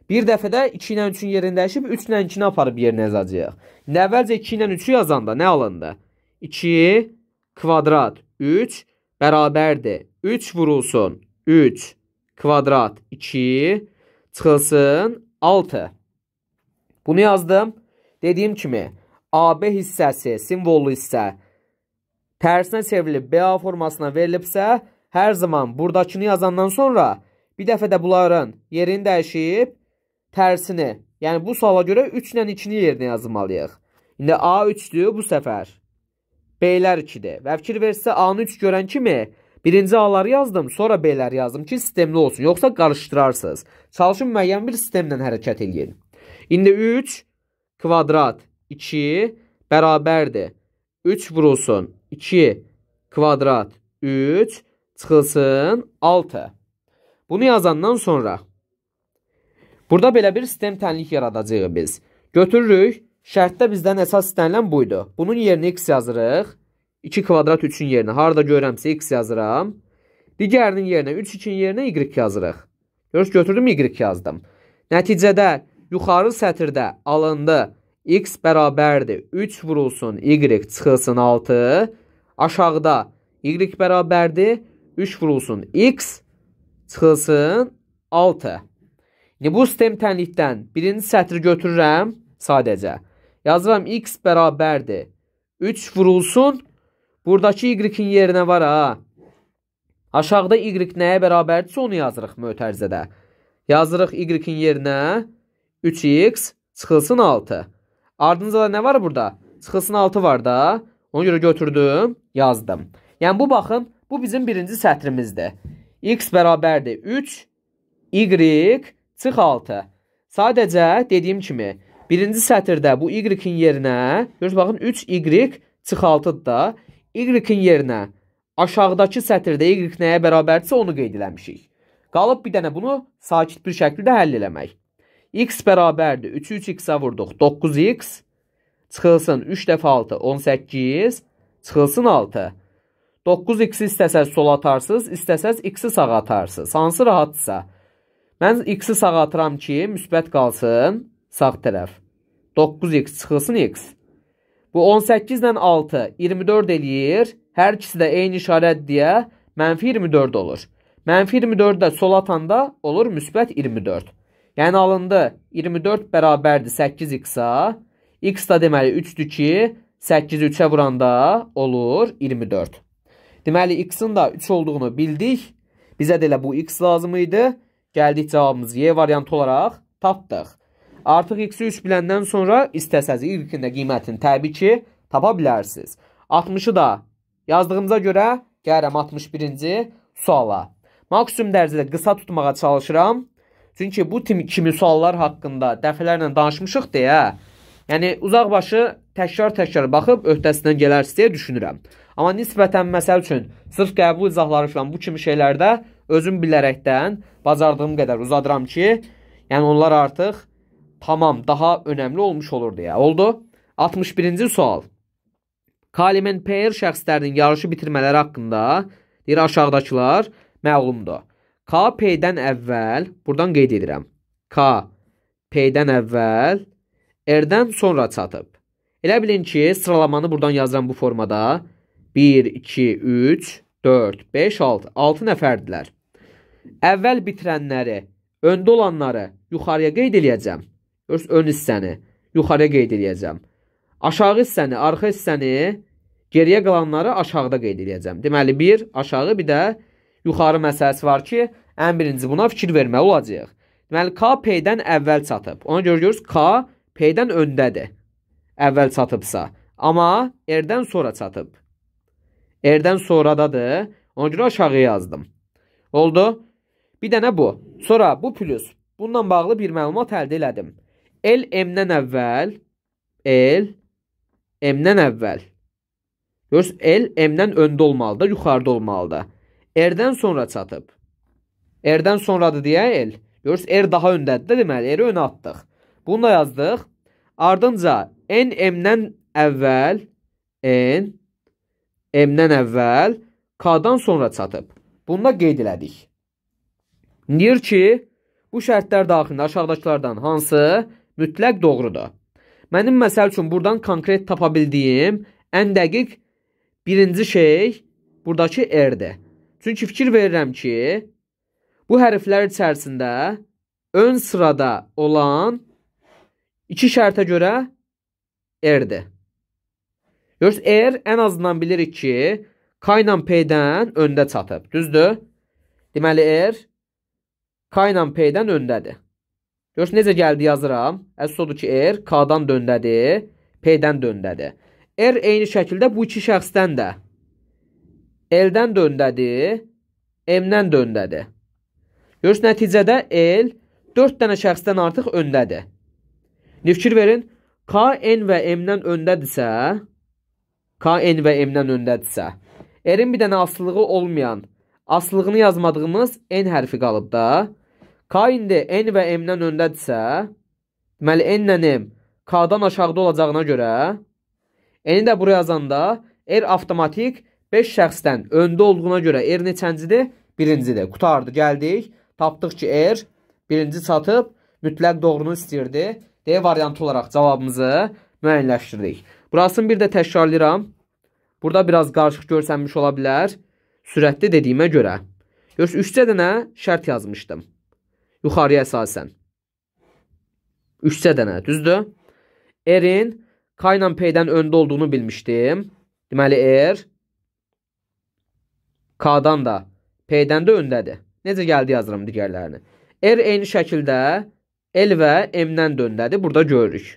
Bir dəfə də 2 ilə 3-ün yerini dəyişib 3 ilə 2-ni aparıb yerinə yazacağıq. İndi əvvəlcə 2 ilə 3-ü yazanda nə alındı? 2 kvadrat 3 bərabərdir. 3 vurulsun 3 kvadrat 2 çıxılsın 6. Bunu yazdım. Dediyim kimi AB hissəsi, simvollu hissə tərsinə çevrilib BA formasına verilibsə, hər zaman buradakını yazandan sonra bir dəfə də bunların yerini dəyişib tərsini, yəni bu suala görə 3 ilə 2-ni yerinə yazmalıyıq. İndi A 3-dür bu səfər. B-lər 2-dir. Və fikir versə A-nı 3 görən kimi Birinci A-ları yazdım, sonra B-ləri yazdım ki, sistemli olsun. Yoxsa qarışdırarsınız. Çalışın müəyyən bir sistemlə hərəkət eləyin. İndi 3 kvadrat 2 bərabərdir. 3 vurulsun 2 kvadrat 3 çıxılsın 6. Bunu yazandan sonra burada belə bir sistem tənlik yaradacağıq biz. Götürürük. Şərtdə bizdən əsas istənilən buydu. Bunun yerinə x yazırıq. 2 kvadrat 3-ün yerinə harda görəmsə x yazıram. Digərinin yerinə 3 2-nin yerinə y yazırıq. Görürsüz götürdüm y yazdım. Nəticədə yuxarı sətirdə alındı. x bərabərdir 3 vurulsun y çıxılsın 6. Aşağıda y bərabərdir 3 vurulsun x çıxılsın 6. İndi bu sistem tənlikdən birinci sətri götürürəm sadəcə. Yazıram x bərabərdir 3 vurulsun Buradakı y-in yerinə var ha. Aşağıda y nəyə bərabərdirsə onu yazırıq mötərizədə. Yazırıq y-in yerinə 3x çıxılsın 6. Ardınca da nə var burada? Çıxılsın 6 var da. Ona görə götürdüm, yazdım. Yəni bu baxın, bu bizim birinci sətrimizdir. x bərabərdir 3, y çıx 6. Sadəcə dediyim kimi, birinci sətirdə bu y-in yerinə, görürsüz baxın 3y çıx 6-dır da. Y-in yerinə aşağıdakı sətirdə Y nəyə bərabərdirsə onu qeyd eləmişik. Qalıb bir dənə bunu sakit bir şəkildə həll eləmək. X bərabərdir. 3-ü 3x-ə vurduq. 9x çıxılsın 3 dəfə 6 18 çıxılsın 6. 9x-i istəsəz sola atarsınız, istəsəz x-i sağa atarsınız. Hansı rahatdırsa. Mən x-i sağa atıram ki, müsbət qalsın sağ tərəf. 9x çıxılsın x. Bu 18 ilə 6 24 eləyir. Hər ikisi də eyni işarədir deyə mənfi 24 olur. Mənfi 24-ü də sola atanda olur müsbət 24. Yəni alındı 24 bərabərdir 8x-a. X da deməli 3-dür ki, 8-i 3-ə vuranda olur 24. Deməli x-in da 3 olduğunu bildik. Bizə də elə bu x lazım idi. Gəldik cavabımızı Y variantı olaraq tapdıq. Artıq x-i 3 biləndən sonra istəsəz ilkində qiymətini təbii ki, tapa bilərsiniz. 60-ı da yazdığımıza görə gəlirəm 61-ci suala. Maksimum dərəcədə qısa tutmağa çalışıram. Çünki bu kimi suallar haqqında dəfələrlə danışmışıq deyə, yəni uzaqbaşı təkrar-təkrar baxıb öhdəsindən gələrsiniz deyə düşünürəm. Amma nisbətən məsəl üçün sırf qəbul izahları filan bu kimi şeylərdə özüm bilərəkdən bacardığım qədər uzadıram ki, yəni onlar artıq hamam daha önəmli olmuş olur deyə. Oldu. 61-ci sual. Kalimen PR şəxslərinin yarışı bitirmələri haqqında deyir aşağıdakılar məlumdur. KP-dən əvvəl, burdan qeyd edirəm. K P-dən əvvəl, R-dən sonra çatıb. Elə bilin ki, sıralamanı burdan yazıram bu formada. 1 2 3 4 5 6 6 nəfərdilər. Əvvəl bitirənləri, öndə olanları yuxarıya qeyd eləyəcəm öz ön hissəni yuxarıya qeyd edəcəm. Aşağı hissəni, arxa hissəni, geriyə qalanları aşağıda qeyd edəcəm. Deməli, bir aşağı, bir də yuxarı məsələsi var ki, ən birinci buna fikir verməli olacaq. Deməli, K P-dən əvvəl çatıb. Ona görə görürüz, K P-dən öndədir. Əvvəl çatıbsa. Amma R-dən sonra çatıb. R-dən sonradadır. Ona görə aşağı yazdım. Oldu. Bir dənə bu. Sonra bu plus. Bununla bağlı bir məlumat əldə elədim. L M-dən əvvəl L M-dən əvvəl. Görürsüz, L M-dən öndə olmalıdır, yuxarıda olmalıdır. R-dən sonra çatıb. R-dən sonradır deyə L. Görürsüz, R daha öndədir də deməli, R-i önə atdıq. Bunu da yazdıq. Ardınca N M-dən əvvəl N M-dən əvvəl K-dan sonra çatıb. Bunu da qeyd elədik. Deyir ki, bu şərtlər daxilində aşağıdakılardan hansı mütləq doğrudur. Mənim məsəl üçün buradan konkret tapa bildiyim ən dəqiq birinci şey burdakı R-dir. Çünki fikir verirəm ki, bu hərflər içərisində ön sırada olan iki şərtə görə R-dir. Görürsüz, R ən azından bilirik ki, K ilə P-dən öndə çatıb, düzdür? Deməli R K ilə P-dən öndədir. Görüş necə gəldi yazıram. Əsas odur ki, R er K-dan döndədir, P-dən döndədir. Er R eyni şəkildə bu iki şəxsdən də L-dən döndədir, M-dən döndədir. Görüş nəticədə L 4 dənə şəxsdən artıq öndədir. Fikir verin, K, N və M-dən öndədirsə, K, N və M-dən öndədirsə, R-in bir dənə asılığı olmayan, asılığını yazmadığımız N hərfi qalıb da. K indi N və M-dən öndədirsə, deməli N ilə M K-dan aşağıda olacağına görə N-i də buraya yazanda R er avtomatik 5 şəxsdən öndə olduğuna görə R neçəncidir? Birincidir. Qutardı, gəldik. Tapdıq ki, R er birinci çatıb, mütləq doğrunu istəyirdi. D variantı olaraq cavabımızı müəyyənləşdirdik. Burasını bir də təkrarlayıram. Burada biraz qarışıq görsənmiş ola bilər. Sürətli dediyimə görə. Görürsünüz, 3 dənə şərt yazmışdım. Yuxarıya əsasən. 3-sə dənə, düzdür? R-in K ilə P-dən öndə olduğunu bilmişdim. Deməli R K-dan da P-dən də öndədir. Necə gəldi yazıram digərlərini. R eyni şəkildə L və M-dən də öndədir. Burada görürük.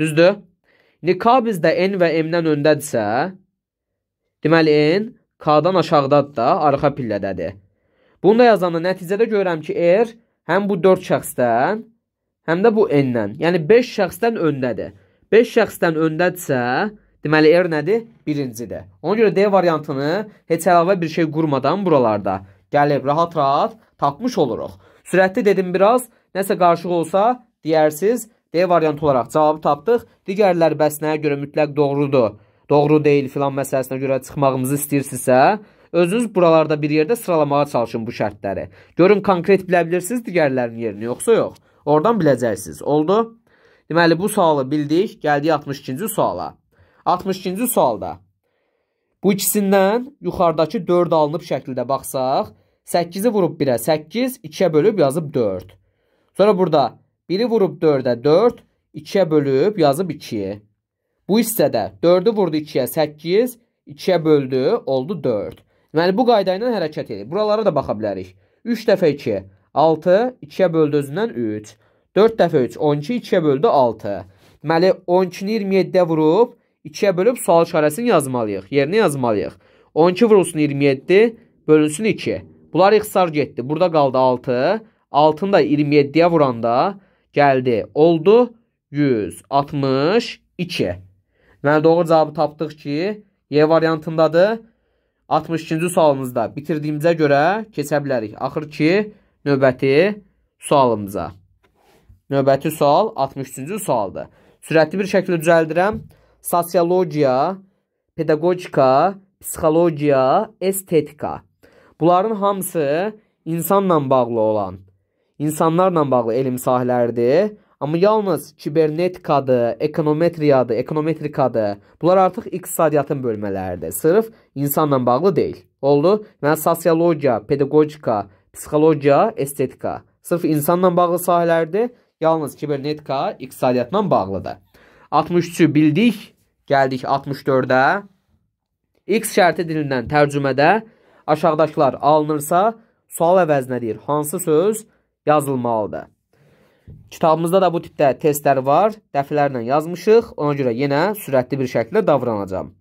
Düzdür? İndi K bizdə N və M-dən öndədirsə, deməli N K-dan aşağıdadır da, arxa pillədədir. Bunu da yazanda nəticədə görürəm ki, R həm bu 4 şəxsdən, həm də bu n-dən. Yəni 5 şəxsdən öndədir. 5 şəxsdən öndədirsə, deməli r nədir? Birincidir. Ona görə D variantını heç əlavə bir şey qurmadan buralarda gəlib rahat-rahat tapmış oluruq. Sürətli dedim biraz, nəsə qarışıq olsa deyərsiz D variantı olaraq cavabı tapdıq. Digərləri bəs nəyə görə mütləq doğrudur? Doğru deyil filan məsələsinə görə çıxmağımızı istəyirsinizsə, Özünüz buralarda bir yerdə sıralamağa çalışın bu şərtləri. Görün konkret bilə bilirsiniz digərlərinin yerini yoxsa yox. Oradan biləcəksiniz. Oldu? Deməli bu sualı bildik. Gəldik 62-ci suala. 62-ci sualda bu ikisindən yuxarıdakı 4 alınıb şəkildə baxsaq, 8-i vurub 1-ə 8, 2-yə bölüb yazıb 4. Sonra burada 1-i vurub 4-ə 4, 2-yə bölüb yazıb 2. Bu hissədə 4-ü vurdu 2-yə 8, 2-yə böldü, oldu 4. Deməli, bu qayda ilə hərəkət edir. Buralara da baxa bilərik. 3 dəfə 2, 6, 2-yə böldü özündən 3. 4 dəfə 3, 12, 2-yə böldü 6. Deməli, 12-ni 27-də vurub, 2-yə bölüb sual işarəsini yazmalıyıq. Yerinə yazmalıyıq. 12 vurulsun 27, bölünsün 2. Bunlar ixtisar getdi. Burada qaldı 6. 6-nı da 27-yə vuranda gəldi. Oldu 162. Deməli, doğru cavabı tapdıq ki, Y variantındadır. 62-ci sualımızda bitirdiyimizə görə keçə bilərik. Axır ki, növbəti sualımıza. Növbəti sual 63-cü sualdır. Sürətli bir şəkildə düzəldirəm. Sosiologiya, pedagogika, psixologiya, estetika. Bunların hamısı insanla bağlı olan, insanlarla bağlı elm sahələridir. Amma yalnız kibernetikadır, ekonometriyadır, ekonometrikadır. Bunlar artıq iqtisadiyyatın bölmələridir. Sırf insanla bağlı deyil. Oldu? Mən sosiologiya, pedagogika, psixologiya, estetika. Sırf insanla bağlı sahələrdir. Yalnız kibernetika iqtisadiyyatla bağlıdır. 63-cü bildik. Gəldik 64-də. X şərti dilindən tərcümədə aşağıdakılar alınırsa, sual əvəzinə deyir hansı söz yazılmalıdır? Kitabımızda da bu tipdə testlər var, dəfələrlə yazmışıq. Ona görə yenə sürətli bir şəkildə davranacam.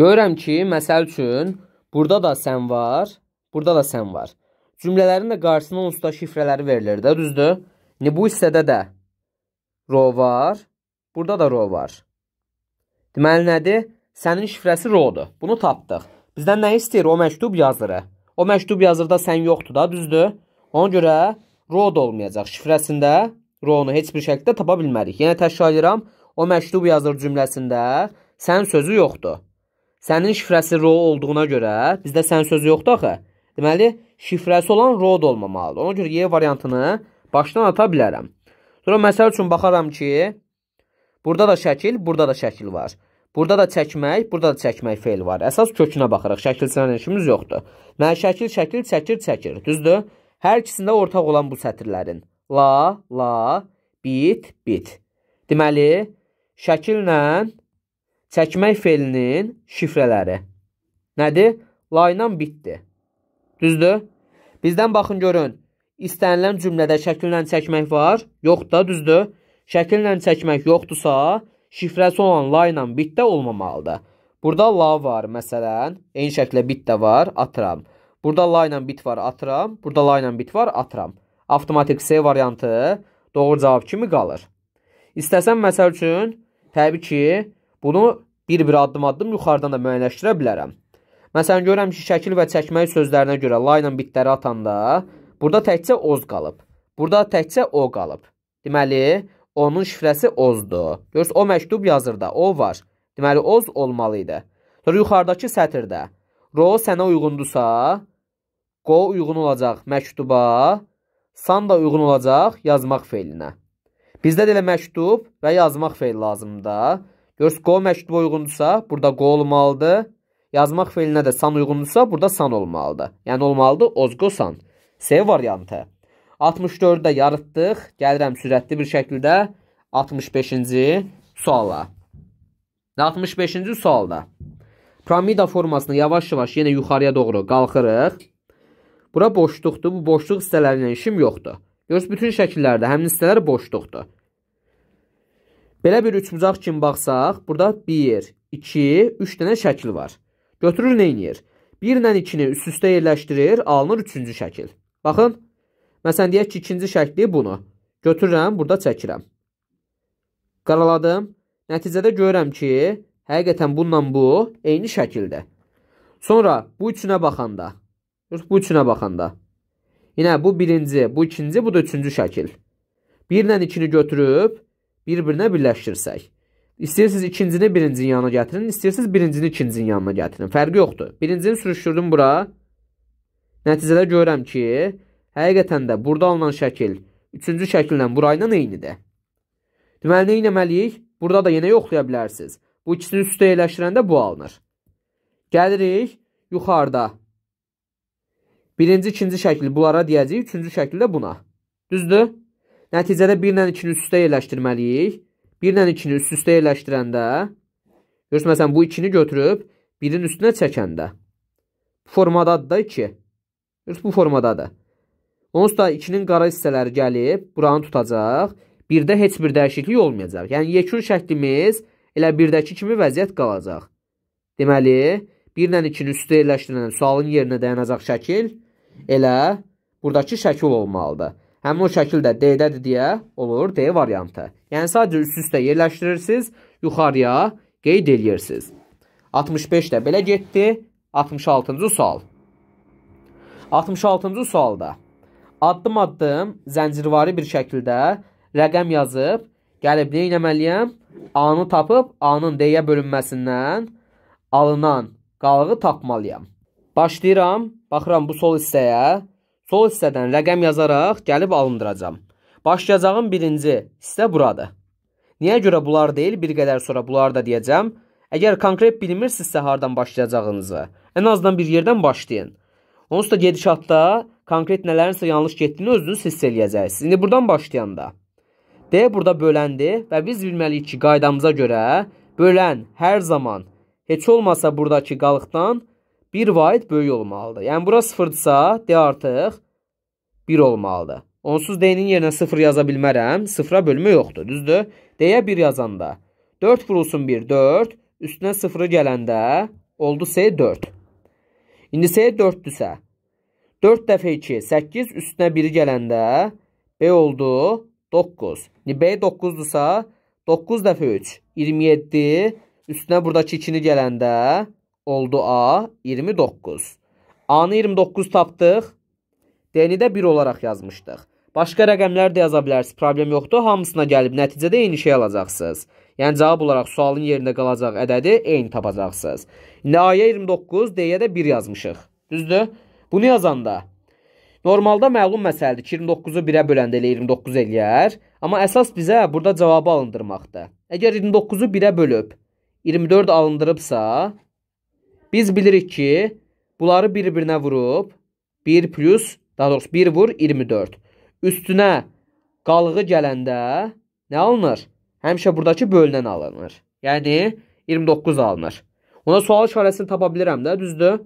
Görürəm ki, məsəl üçün burada da sən var, burada da sən var. Cümlələrin də qarşısına onsuz da şifrələri verilir də, düzdür? İndi bu hissədə də row var, burada da row var. Deməli nədir? Sənin şifrəsi rowdur. Bunu tapdıq. Bizdən nə istəyir? O məktub yazırı. O məktub yazırda sən yoxdur da, düzdür? Ona görə row da olmayacaq. Şifrəsində row-nu heç bir şəkildə tapa bilmərik. Yəni təkrarlayıram, o məktub yazır cümləsində sən sözü yoxdur. Sənin şifrəsi row olduğuna görə bizdə sən sözü yoxdur axı. Deməli, şifrəsi olan row da olmamalıdır. Ona görə Y variantını başdan ata bilərəm. Sonra məsəl üçün baxaram ki, burada da şəkil, burada da şəkil var. Burada da çəkmək, burada da çəkmək feil var. Əsas kökünə baxırıq. Şəkil sənə işimiz yoxdur. Mən şəkil, şəkil, çəkir, çəkir. Düzdür? Hər ikisində ortaq olan bu sətirlərin la, la, bit, bit. Deməli, şəkillə çəkmək felinin şifrələri nədir? La ilə bitdir. Düzdür? Bizdən baxın görün. İstənilən cümlədə şəkillə çəkmək var, yoxdur da, düzdür? Şəkillə çəkmək yoxdursa, şifrəsi olan la ilə bit də olmamalıdır. Burada la var, məsələn, eyni şəkildə bit də var, atıram. Burada la ilə bit var, atıram. Burada la ilə bit var, atıram. Avtomatik C variantı doğru cavab kimi qalır. İstəsən məsəl üçün təbii ki, bunu bir-bir addım-addım yuxarıdan da müəyyənləşdirə bilərəm. Məsələn, görürəm ki, şəkil və çəkmək sözlərinə görə la ilə bitləri atanda burada təkcə oz qalıb. Burada təkcə o qalıb. Deməli, onun şifrəsi ozdur. Görürsüz, o məktub yazırda, o var. Deməli, oz olmalı idi. Sonra yuxarıdakı sətirdə ro sənə uyğundursa, Qo uyğun olacaq məktuba, san da uyğun olacaq yazmaq feilinə. Bizdə də elə məktub və yazmaq feil lazımdır. Görürsüz, qo məktuba uyğundursa, burada qo olmalıdır. Yazmaq fe'ilinə də san uyğundursa, burada san olmalıdır. Yəni olmalıdır ozqo san. S variantı. 64-də yarıtdıq. Gəlirəm sürətli bir şəkildə 65-ci suala. 65-ci sualda piramida formasını yavaş-yavaş yenə yuxarıya doğru qalxırıq. Bura boşluqdur, bu boşluq hissələri ilə işim yoxdur. Görürsüz, bütün şəkillərdə həmin hissələr boşluqdur. Belə bir üçbucaq kimi baxsaq, burada 1, 2, 3 dənə şəkil var. Götürür neynir? 1 ilə 2-ni üst-üstə yerləşdirir, alınır üçüncü şəkil. Baxın, məsələn deyək ki, ikinci şəkli bunu. Götürürəm, burada çəkirəm. Qaraladım. Nəticədə görürəm ki, həqiqətən bununla bu eyni şəkildə. Sonra bu üçünə baxanda Yox, bu üçünə baxanda. Yenə bu birinci, bu ikinci, bu da üçüncü şəkil. 1 ilə 2-ni götürüb bir-birinə birləşdirsək. İstəyirsiniz ikincini birincinin yanına gətirin, istəyirsiniz birincini ikincinin yanına gətirin. Fərqi yoxdur. Birincini sürüşdürdüm bura. Nəticədə görürəm ki, həqiqətən də burada alınan şəkil üçüncü şəkillə burayla eynidir. Deməli, nə etməliyik? Burada da yenə yoxlaya bilərsiniz. Bu ikisini üstə yerləşdirəndə bu alınır. Gəlirik yuxarıda. Birinci, ikinci şəkli bunlara deyəcəyik, üçüncü şəkli də buna. Düzdür? Nəticədə 1 ilə 2-ni üst-üstə yerləşdirməliyik. 1 ilə 2-ni üst-üstə yerləşdirəndə, görürsün, məsələn, bu 2-ni götürüb 1-in üstünə çəkəndə. Bu formadadır da 2. Görürsün, bu formadadır. Onsuz da 2-nin qara hissələri gəlib, buranı tutacaq. 1-də heç bir dəyişiklik olmayacaq. Yəni, yekun şəklimiz elə 1-dəki kimi vəziyyət qalacaq. Deməli, 1 ilə 2-ni üstə yerləşdirilən sualın yerinə dayanacaq şəkil elə buradakı şəkil olmalıdır. Həmin o şəkil də D-dədir deyə olur D variantı. Yəni sadəcə üst-üstə yerləşdirirsiniz, yuxarıya qeyd eləyirsiniz. 65 də belə getdi. 66-cı sual. 66-cı sualda addım-addım zəncirvari bir şəkildə rəqəm yazıb, gəlib nə etməliyəm? A-nı tapıb A-nın D-yə bölünməsindən alınan qalığı tapmalıyam. Başlayıram Baxıram bu sol hissəyə. Sol hissədən rəqəm yazaraq gəlib alındıracam. Başlayacağım birinci hissə buradır. Niyə görə bunlar deyil, bir qədər sonra bunlar da deyəcəm. Əgər konkret bilmirsinizsə hardan başlayacağınızı, ən azından bir yerdən başlayın. Onsuz da gedişatda konkret nələrinsə yanlış getdiyini özünüz hiss eləyəcəksiniz. İndi buradan başlayanda. D burada böləndi və biz bilməliyik ki, qaydamıza görə bölən hər zaman heç olmasa buradakı qalıqdan 1 vaid böyük olmalıdır. Yəni bura 0-dırsa, D artıq 1 olmalıdır. Onsuz D-nin yerinə 0 yaza bilmərəm. 0-a bölmə yoxdur, düzdür? D-yə 1 yazanda 4 vurulsun 1, 4. Üstünə 0-ı gələndə oldu S 4. İndi S 4-dürsə, 4 dəfə 2, 8. Üstünə 1-i gələndə B oldu 9. İndi B 9-dursa, 9 dəfə 3, 27. Üstünə buradakı 2-ni gələndə 9. Oldu A 29. A-nı 29 tapdıq. D-ni də 1 olaraq yazmışdıq. Başqa rəqəmlər də yaza bilərsiniz. Problem yoxdur. Hamısına gəlib nəticədə eyni şey alacaqsınız. Yəni cavab olaraq sualın yerində qalacaq ədədi eyni tapacaqsınız. İndi A-ya 29, D-yə də 1 yazmışıq. Düzdür? Bunu yazanda normalda məlum məsələdir ki, 29-u 1-ə böləndə elə 29 eləyər. Amma əsas bizə burada cavabı alındırmaqdır. Əgər 29-u 1-ə bölüb 24 alındırıbsa, Biz bilirik ki, bunları bir-birinə vurub 1 plus, daha doğrusu 1 vur 24. Üstünə qalığı gələndə nə alınır? Həmişə buradakı bölünən alınır. Yəni 29 alınır. Ona sual işarəsini tapa bilirəm də, düzdür?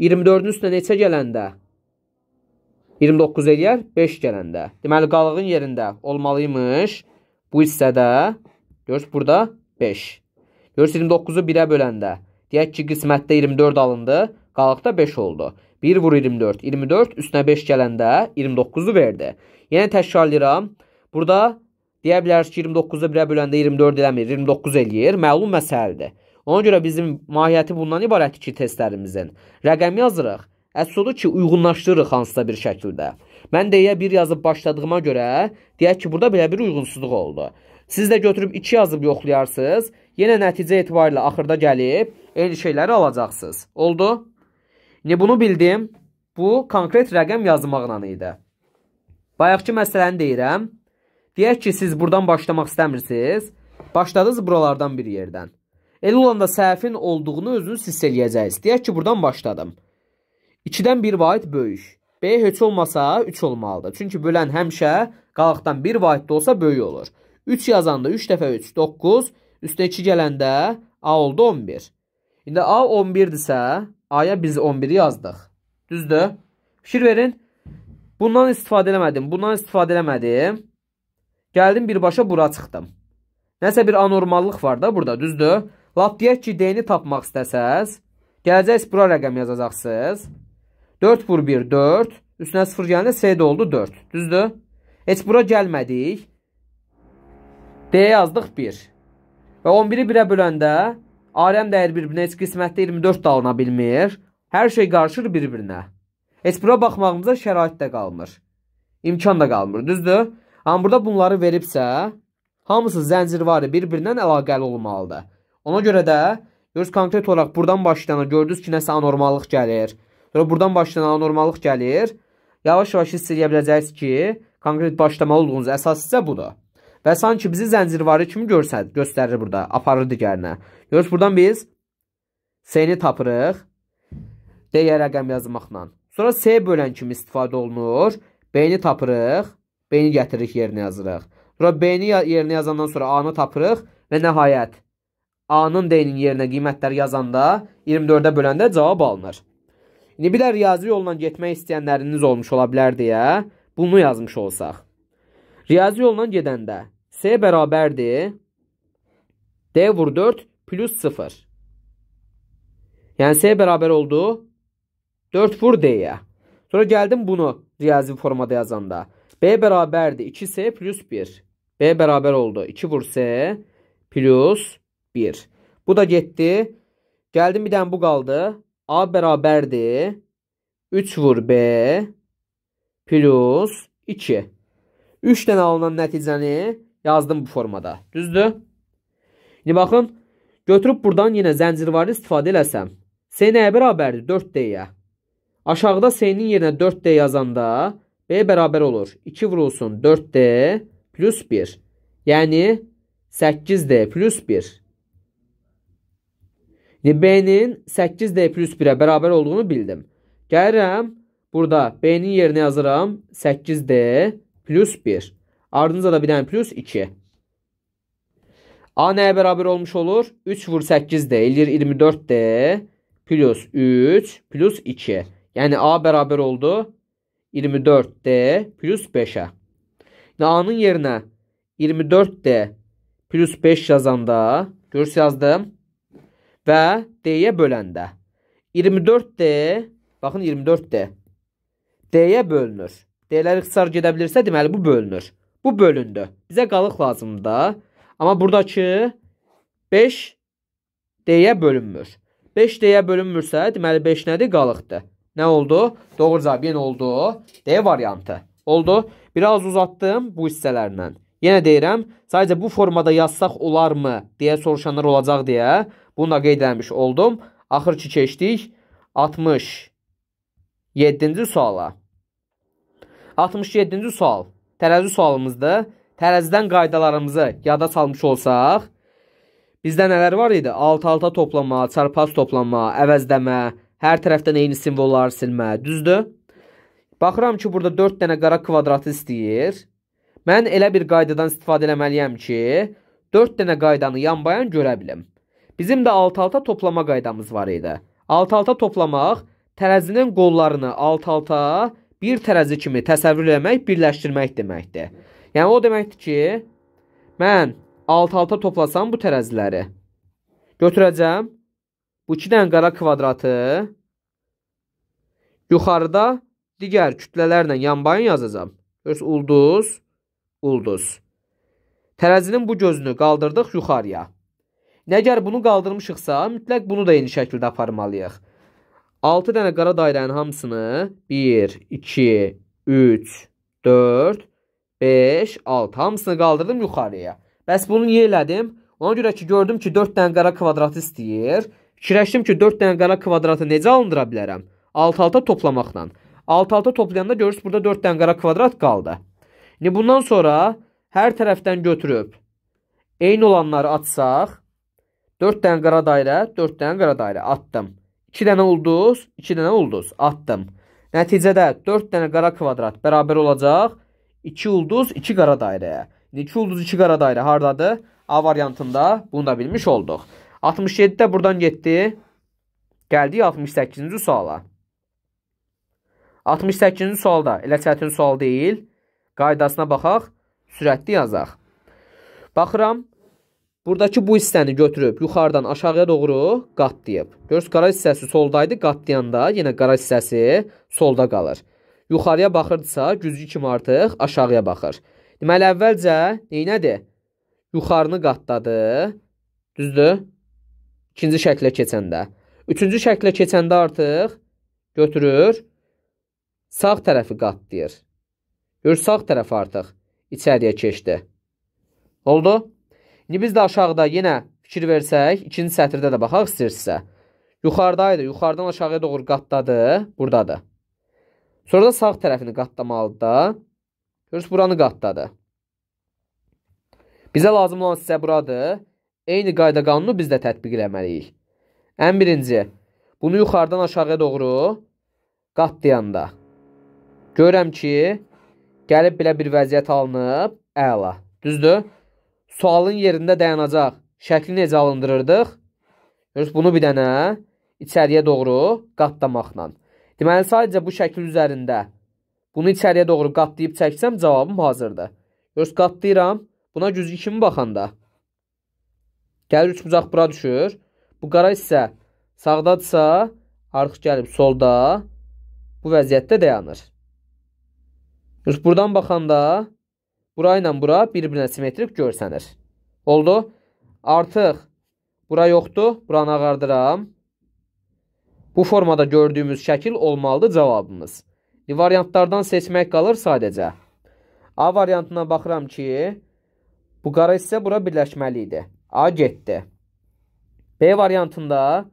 24-ün üstünə neçə gələndə? 29 eləyər, 5 gələndə. Deməli, qalığın yerində olmalıymış. Bu hissədə, görürsünüz, burada 5. Görürsünüz, 29-u 1-ə böləndə. Deyək ki, qismətdə 24 alındı, qalıqda 5 oldu. 1 vur 24, 24 üstünə 5 gələndə 29-u verdi. Yəni təkrarlayıram. Burada deyə bilərik ki, 29-u 1-ə böləndə 24 eləmir, 29 eləyir. Məlum məsələdir. Ona görə bizim mahiyyəti bundan ibarətdir ki, testlərimizin. Rəqəm yazırıq. Əssudu ki, uyğunlaşdırırıq hansısa bir şəkildə. Mən deyə 1 yazıb başladığıma görə, deyək ki, burada belə bir uyğunsuzluq oldu. Siz də götürüb 2 yazıb yoxlayarsınız yenə nəticə etibarilə axırda gəlib eyni şeyləri alacaqsınız. Oldu? İndi bunu bildim. Bu, konkret rəqəm yazmaqla idi. Bayaqki məsələni deyirəm. Deyək ki, siz buradan başlamaq istəmirsiniz. Başladınız buralardan bir yerdən. Elə olanda səhvin olduğunu özünüz hiss eləyəcəksiniz. Deyək ki, buradan başladım. 2-dən 1 vahid böyük. B heç olmasa 3 olmalıdır. Çünki bölən həmişə qalıqdan 1 vahiddə olsa böyük olur. 3 yazanda 3 dəfə 3, 9, Üstünə 2 gələndə A oldu 11. İndi A 11-dirsə, A-ya biz 11-i yazdıq. Düzdür? Fikir verin. Bundan istifadə eləmədim. Bundan istifadə eləmədim. Gəldim birbaşa bura çıxdım. Nəsə bir anormallıq var da burada, düzdür? Lap deyək ki, D-ni tapmaq istəsəz, gələcəksiniz bura rəqəm yazacaqsınız. 4 vur 1, 4. Üstünə 0 gələndə S-də oldu 4, düzdür? Heç bura gəlmədik. D-yə yazdıq 1. Və 11-i 1-ə böləndə arəm dəyər bir-birinə, heç qismətdə 24 də alına bilmir. Hər şey qarışır bir-birinə. Heç bura baxmağımıza şərait də qalmır. İmkan da qalmır, düzdür? Amma burada bunları veribsə, hamısı zəncirvari bir-birindən əlaqəli olmalıdır. Ona görə də görürsüz konkret olaraq burdan başlayana gördünüz ki, nəsə anormallıq gəlir. Sonra burdan başlayana anormallıq gəlir. Yavaş-yavaş hiss edə biləcəksiniz ki, konkret başlamalı olduğunuz əsas isə budur. Və sanki bizi zəncirvari kimi görsəd, göstərir burada, aparır digərinə. Görürsüz, buradan biz S-ni tapırıq. D-yə rəqəm yazmaqla. Sonra S bölən kimi istifadə olunur. B-ni tapırıq. B-ni gətiririk, yerinə yazırıq. Sonra B-ni yerinə yazandan sonra A-nı tapırıq və nəhayət A-nın D-nin yerinə qiymətlər yazanda 24-ə böləndə cavab alınır. İndi bir də riyazi yolla getmək istəyənləriniz olmuş ola bilər deyə bunu yazmış olsaq. Riyazi yoluna giden də S bərabərdir D vur 4 plus 0. Yəni S bərabər oldu 4 vur D'yə. Sonra gəldim bunu riyazi formada yazanda. B bərabərdir 2S plus 1. B bərabər oldu 2 vur S plus 1. Bu da getdi. Gəldim bir dənə bu qaldı. A bərabərdir 3 vur B plus 2. 3 dənə alınan nəticəni yazdım bu formada. Düzdür? İndi baxın, götürüb buradan yenə zəncirvarlı istifadə eləsəm, S nəyə bərabərdir? 4D-yə. Aşağıda S-nin yerinə 4D yazanda B bərabər olur. 2 vurulsun 4D plus 1. Yəni 8D plus 1. B-nin 8D plus 1-ə bərabər olduğunu bildim. Gəlirəm, burada B-nin yerinə yazıram 8D plus 1. Ardınca da bir dənə plus 2. A nəyə bərabər olmuş olur? 3 vur 8 də eləyir 24 də. Plus 3 plus 2. Yəni A bərabər oldu 24 də plus 5-ə. Yəni A-nın yerinə 24 də plus 5 yazanda görürsüz yazdım. Və D-yə böləndə 24 də baxın 24 də D-yə bölünür. Deyilər ixtisar gedə bilirsə, deməli bu bölünür. Bu bölündü. Bizə qalıq lazımdır da. Amma buradakı 5 deyə bölünmür. 5 deyə bölünmürsə, deməli 5 nədir? Qalıqdır. Nə oldu? Doğru cavab yenə oldu. D variantı. Oldu. Biraz uzatdım bu hissələrlə. Yenə deyirəm, sadəcə bu formada yazsaq olarmı deyə soruşanlar olacaq deyə bunu da qeyd eləmiş oldum. Axır ki keçdik 67-ci suala. 67-ci sual. Tərəzi sualımızdır. Tərəzidən qaydalarımızı yada salmış olsaq, bizdə nələr var idi? Alt-alta toplama, çarpaz toplama, əvəzləmə, hər tərəfdən eyni simvolları silmə, düzdür? Baxıram ki, burada 4 dənə qara kvadratı istəyir. Mən elə bir qaydadan istifadə eləməliyəm ki, 4 dənə qaydanı yanbayan görə bilim. Bizim də alt-alta toplama qaydamız var idi. Alt-alta toplamaq tərəzinin qollarını alt-alta bir tərəzi kimi təsəvvür eləmək, birləşdirmək deməkdir. Yəni o deməkdir ki, mən alt-alta toplasam bu tərəziləri götürəcəm bu 2 dənə qara kvadratı yuxarıda digər kütlələrlə yanbayın yazacam. Görürsüz ulduz, ulduz. Tərəzinin bu gözünü qaldırdıq yuxarıya. Nəgər bunu qaldırmışıqsa, mütləq bunu da eyni şəkildə aparmalıyıq. 6 dənə qara dairənin hamısını 1, 2, 3, 4, 5, 6 hamısını qaldırdım yuxarıya. Bəs bunu niyə elədim? Ona görə ki, gördüm ki, 4 dənə qara kvadratı istəyir. Fikirləşdim ki, 4 dənə qara kvadratı necə alındıra bilərəm? 6-6 toplamaqla. 6-6 toplayanda görürsüz, burada 4 dənə qara kvadrat qaldı. İndi bundan sonra hər tərəfdən götürüb eyni olanları atsaq, 4 dənə qara dairə, 4 dənə qara dairə atdım. 2 dənə ulduz, 2 dənə ulduz atdım. Nəticədə 4 dənə qara kvadrat bərabər olacaq 2 ulduz, 2 qara dairəyə. 2 ulduz, 2 qara dairə hardadır? A variantında bunu da bilmiş olduq. 67-də buradan getdi. Gəldik 68-ci suala. 68-ci sualda elə çətin sual deyil. Qaydasına baxaq, sürətli yazaq. Baxıram, Buradakı bu hissəni götürüb yuxarıdan aşağıya doğru qatlayıb. Görürsüz, qara hissəsi soldaydı, qatlayanda yenə qara hissəsi solda qalır. Yuxarıya baxırdısa, güzgü kimi artıq aşağıya baxır. Deməli, əvvəlcə neynədir? Yuxarını qatladı, düzdür? İkinci şəklə keçəndə. Üçüncü şəklə keçəndə artıq götürür, sağ tərəfi qatlayır. Gör, sağ tərəf artıq içəriyə keçdi. Oldu? İndi biz də aşağıda yenə fikir versək, ikinci sətirdə də baxaq istəyirsinizsə. Yuxarıdaydı, yuxarıdan aşağıya doğru qatdadı, buradadır. Sonra da sağ tərəfini qatlamalıdır da. Görürsünüz, buranı qatladı. Bizə lazım olan sizə buradır. Eyni qayda qanunu biz də tətbiq eləməliyik. Ən birinci, bunu yuxarıdan aşağıya doğru qatlayanda. Görürəm ki, gəlib belə bir vəziyyət alınıb, əla. Düzdür? sualın yerində dayanacaq şəkli necə alındırırdıq? Görürsüz, bunu bir dənə içəriyə doğru qatlamaqla. Deməli, sadəcə bu şəkil üzərində bunu içəriyə doğru qatlayıb çəksəm cavabım hazırdır. Görürsüz, qatlayıram. Buna güzgü kimi baxanda. Gəlir üç bucaq bura düşür. Bu qara isə sağdadırsa, artıq gəlib solda bu vəziyyətdə dayanır. Görürsüz, buradan baxanda Bura ilə bura bir-birinə simetrik görsənir. Oldu? Artıq bura yoxdur, buranı ağardıram. Bu formada gördüyümüz şəkil olmalıdır cavabımız. E, variantlardan seçmək qalır sadəcə. A variantına baxıram ki, bu qara hissə bura birləşməli idi. A getdi. B variantında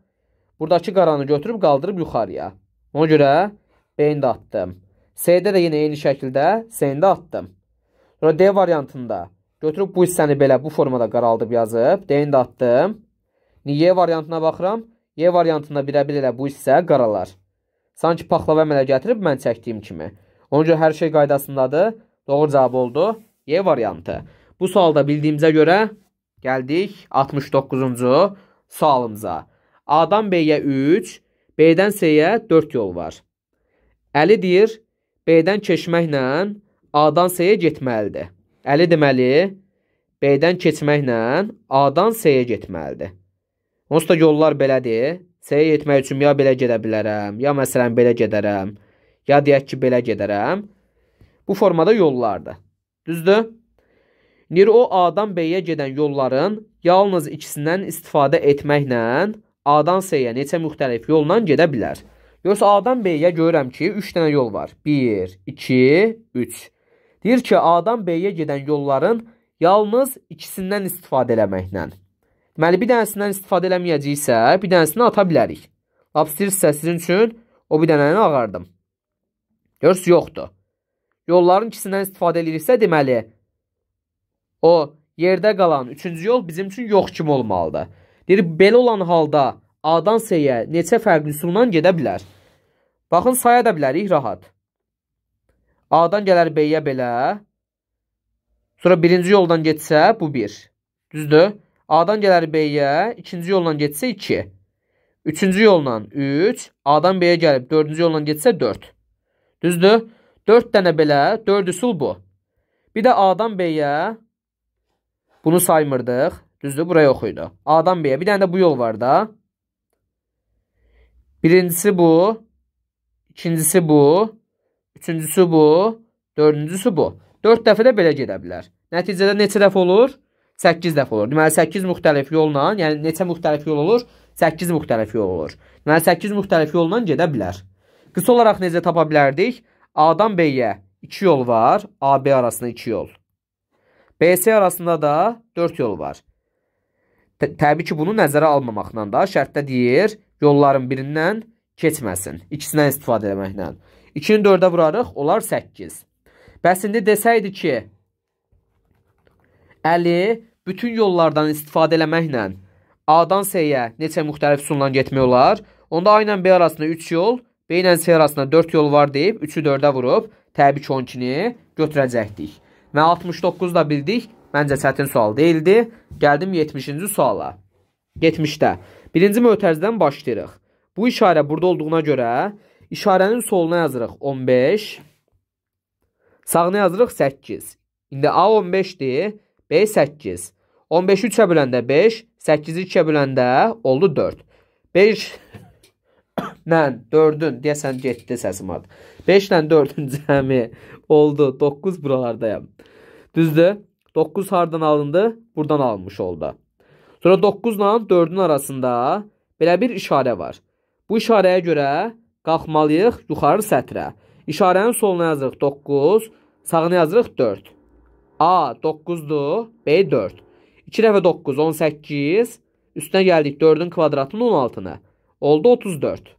buradakı qaranı götürüb qaldırıb yuxarıya. Ona görə B-ni də atdım. C-də də yenə eyni şəkildə C-ni də atdım. Sonra D variantında götürüb bu hissəni belə bu formada qaraldıb yazıb, D-ni də atdım. Y variantına baxıram. Y variantında birə-bir elə bu hissə qaralar. Sanki paxlava əmələ gətirib mən çəkdiyim kimi. Onun görə hər şey qaydasındadır. Doğru cavab oldu Y variantı. Bu sualda bildiyimizə görə gəldik 69-cu sualımıza. A-dan B-yə 3, B-dən C-yə 4 yol var. Əli deyir, B-dən keçməklə A-dan S-yə getməlidir. Əli deməli B-dən keçməklə A-dan S-yə getməlidir. Onsuz da yollar belədir. S-yə getmək üçün ya belə gedə bilərəm, ya məsələn belə gedərəm, ya deyək ki, belə gedərəm. Bu formada yollardır. Düzdür? Nir o A-dan B-yə gedən yolların yalnız ikisindən istifadə etməklə A-dan S-yə neçə müxtəlif yolla gedə bilər? Yoxsa A-dan B-yə görürəm ki, 3 dənə yol var. 1, 2, 3. Deyir ki, A-dan B-yə gedən yolların yalnız ikisindən istifadə eləməklə. Deməli, bir dənəsindən istifadə eləməyəcəksə, bir dənəsini ata bilərik. Lap istəyirsə sizin üçün o bir dənəni ağardım. Görürsüz, yoxdur. Yolların ikisindən istifadə ediriksə, deməli, o yerdə qalan üçüncü yol bizim üçün yox kimi olmalıdır. Deyir, belə olan halda A-dan S-yə neçə fərqli üsulundan gedə bilər? Baxın, saya da bilərik rahat. A-dan gələr B-yə belə. Sonra birinci yoldan getsə, bu 1. Düzdür? A-dan gələr B-yə, ikinci yoldan getsə 2. Üçüncü yolla 3, A-dan B-yə gəlib, dördüncü yolla getsə 4. Düzdür? 4 dənə belə, 4 üsul bu. Bir də A-dan B-yə bunu saymırdıq. Düzdür, buraya oxuydu. A-dan B-yə. Bir dənə də bu yol var da. Birincisi bu. İkincisi bu. Üçüncüsü bu, dördüncüsü bu. 4 dəfə də belə gedə bilər. Nəticədə neçə dəfə olur? 8 dəfə olur. Deməli 8 müxtəlif yolla, yəni neçə müxtəlif yol olur? 8 müxtəlif yol olur. Deməli 8 müxtəlif yolla gedə bilər. Qısa olaraq necə tapa bilərdik? A-dan B-yə 2 yol var, A-B arasında 2 yol. B-C arasında da 4 yol var. T Təbii ki, bunu nəzərə almamaqla da şərtdə deyir, yolların birindən keçməsin. İkisindən istifadə etməklə. 2-ni 4-ə vurarıq, olar 8. Bəs indi desəydi ki, əli bütün yollardan istifadə eləməklə A-dan S-yə neçə müxtəlif sütunla getmək olar? Onda A ilə B arasında 3 yol, B ilə C arasında 4 yol var deyib 3-ü 4-ə vurub təbii ki 12-ni götürəcəkdik. Və 69 da bildik. Məncə çətin sual deyildi. Gəldim 70-ci suala. 70-də. Birinci mötərizdən başlayırıq. Bu işarə burada olduğuna görə İşarənin soluna yazırıq 15. Sağına yazırıq 8. İndi A 15-dir, B 8. 15-i 3-ə böləndə 5, 8-i 2-ə böləndə oldu 4. 5 ilə 4-ün, deyəsən getdi səsim adı. 5 ilə 4-ün cəmi oldu 9 buralardayam. Düzdür? 9 hardan alındı? Buradan alınmış oldu. Sonra 9 ilə 4-ün arasında belə bir işarə var. Bu işarəyə görə qalxmalıyıq yuxarı sətrə. İşarənin soluna yazırıq 9, sağına yazırıq 4. A 9-dur, B 4. 2 dəfə 9 18, üstünə gəldik 4-ün kvadratının 16-nı. Oldu 34.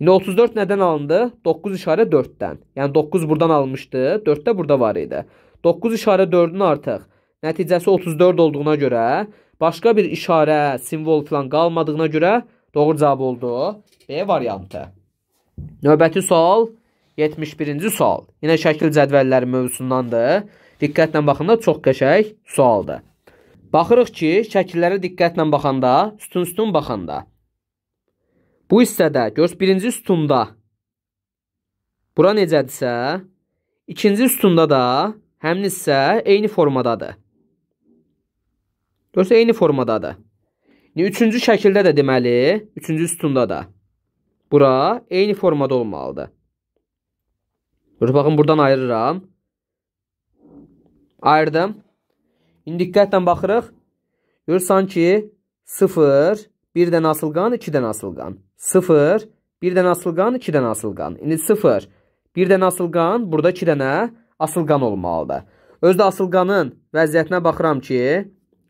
İndi 34 nədən alındı? 9 işarə 4-dən. Yəni 9 buradan alınmışdı, 4 də burada var idi. 9 işarə 4-ün artıq nəticəsi 34 olduğuna görə, başqa bir işarə, simvol filan qalmadığına görə Doğru cavab oldu B variantı. Növbəti sual 71-ci sual. Yenə şəkil cədvəlləri mövzusundandır. Diqqətlə baxanda çox qəşəng sualdır. Baxırıq ki, şəkillərə diqqətlə baxanda, sütun-sütun baxanda bu hissədə göz birinci sütunda bura necədirsə, ikinci sütunda da həmin hissə eyni formadadır. Görsə eyni formadadır. İndi üçüncü şəkildə də deməli, üçüncü sütunda da bura eyni formada olmalıdır. Dur, baxın, buradan ayırıram. Ayırdım. İndi diqqətlə baxırıq. Gör sanki 0, 1 dənə asılqan, 2 dənə asılqan. 0, 1 dənə asılqan, 2 dənə asılqan. İndi 0, 1 dənə asılqan, burada 2 dənə asılqan olmalıdır. Özdə asılqanın vəziyyətinə baxıram ki,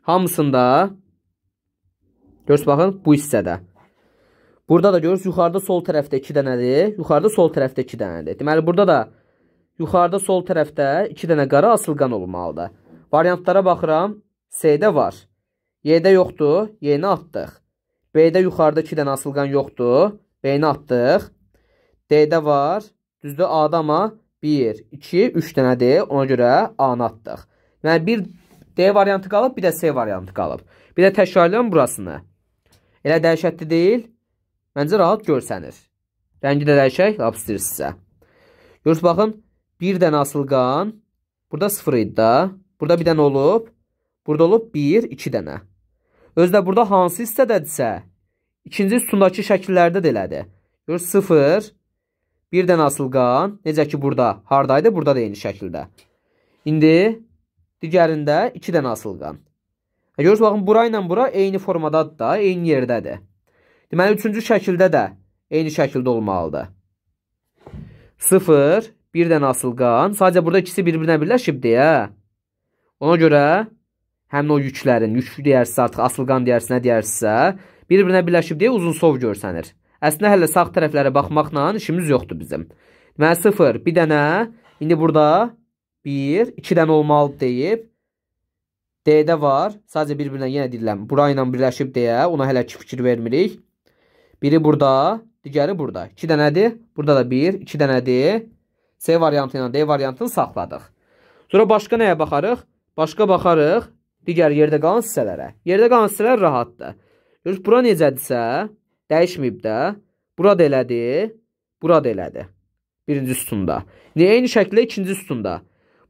hamısında Görürsünüz, baxın, bu hissədə. Burada da görürsünüz, yuxarıda sol tərəfdə 2 dənədir, yuxarıda sol tərəfdə 2 dənədir. Deməli, burada da yuxarıda sol tərəfdə 2 dənə qara asılqan olmalıdır. Variantlara baxıram, C-də var, Y-də yoxdur, Y-ni atdıq. B-də yuxarıda 2 dənə asılqan yoxdur, B-ni atdıq. D-də var, düzdür, A-da amma 1, 2, 3 dənədir, ona görə A-nı atdıq. Yəni, bir D variantı qalıb, bir də C variantı qalıb. Bir də təkrarlayalım burasını. Elə dəhşətli deyil? Məncə rahat görsənir. Rəngi də dəyişək, lap istəyirsinizsə. Görürsüz, baxın, bir dənə asılqan, burada sıfır idi da, burada bir dənə olub, burada olub bir, iki dənə. Özü də burada hansı hissədədirsə, ikinci üstündəki şəkillərdə də elədir. Görürsüz, sıfır, bir dənə asılqan, necə ki burada, hardaydı, burada da eyni şəkildə. İndi digərində iki dənə asılqan. Görürsüz, baxın, bura ilə bura eyni formadadır da, eyni yerdədir. Deməli, üçüncü şəkildə də eyni şəkildə olmalıdır. 0, bir dənə asılqan. Sadəcə burada ikisi bir-birinə birləşib deyə. Ona görə həmin o yüklərin, yük deyərsə artıq asılqan deyərsə, nə deyərsə, bir-birinə birləşib deyə uzun sov görsənir. Əslində hələ sağ tərəflərə baxmaqla işimiz yoxdur bizim. Deməli 0, bir dənə, indi burada 1, 2 dənə olmalı deyib D-də var. Sadəcə bir-birinə yenə deyirəm. Bura ilə birləşib deyə ona hələ ki fikir vermirik. Biri burada, digəri burada. 2 dənədir. Burada da 1, 2 dənədir. C variantı ilə D variantını saxladıq. Sonra başqa nəyə baxarıq? Başqa baxarıq digər yerdə qalan hissələrə. Yerdə qalan hissələr rahatdır. Görürsüz, bura necədirsə, dəyişməyib də. Bura da elədir, bura da elədir. Birinci sütunda. İndi eyni şəkildə ikinci sütunda.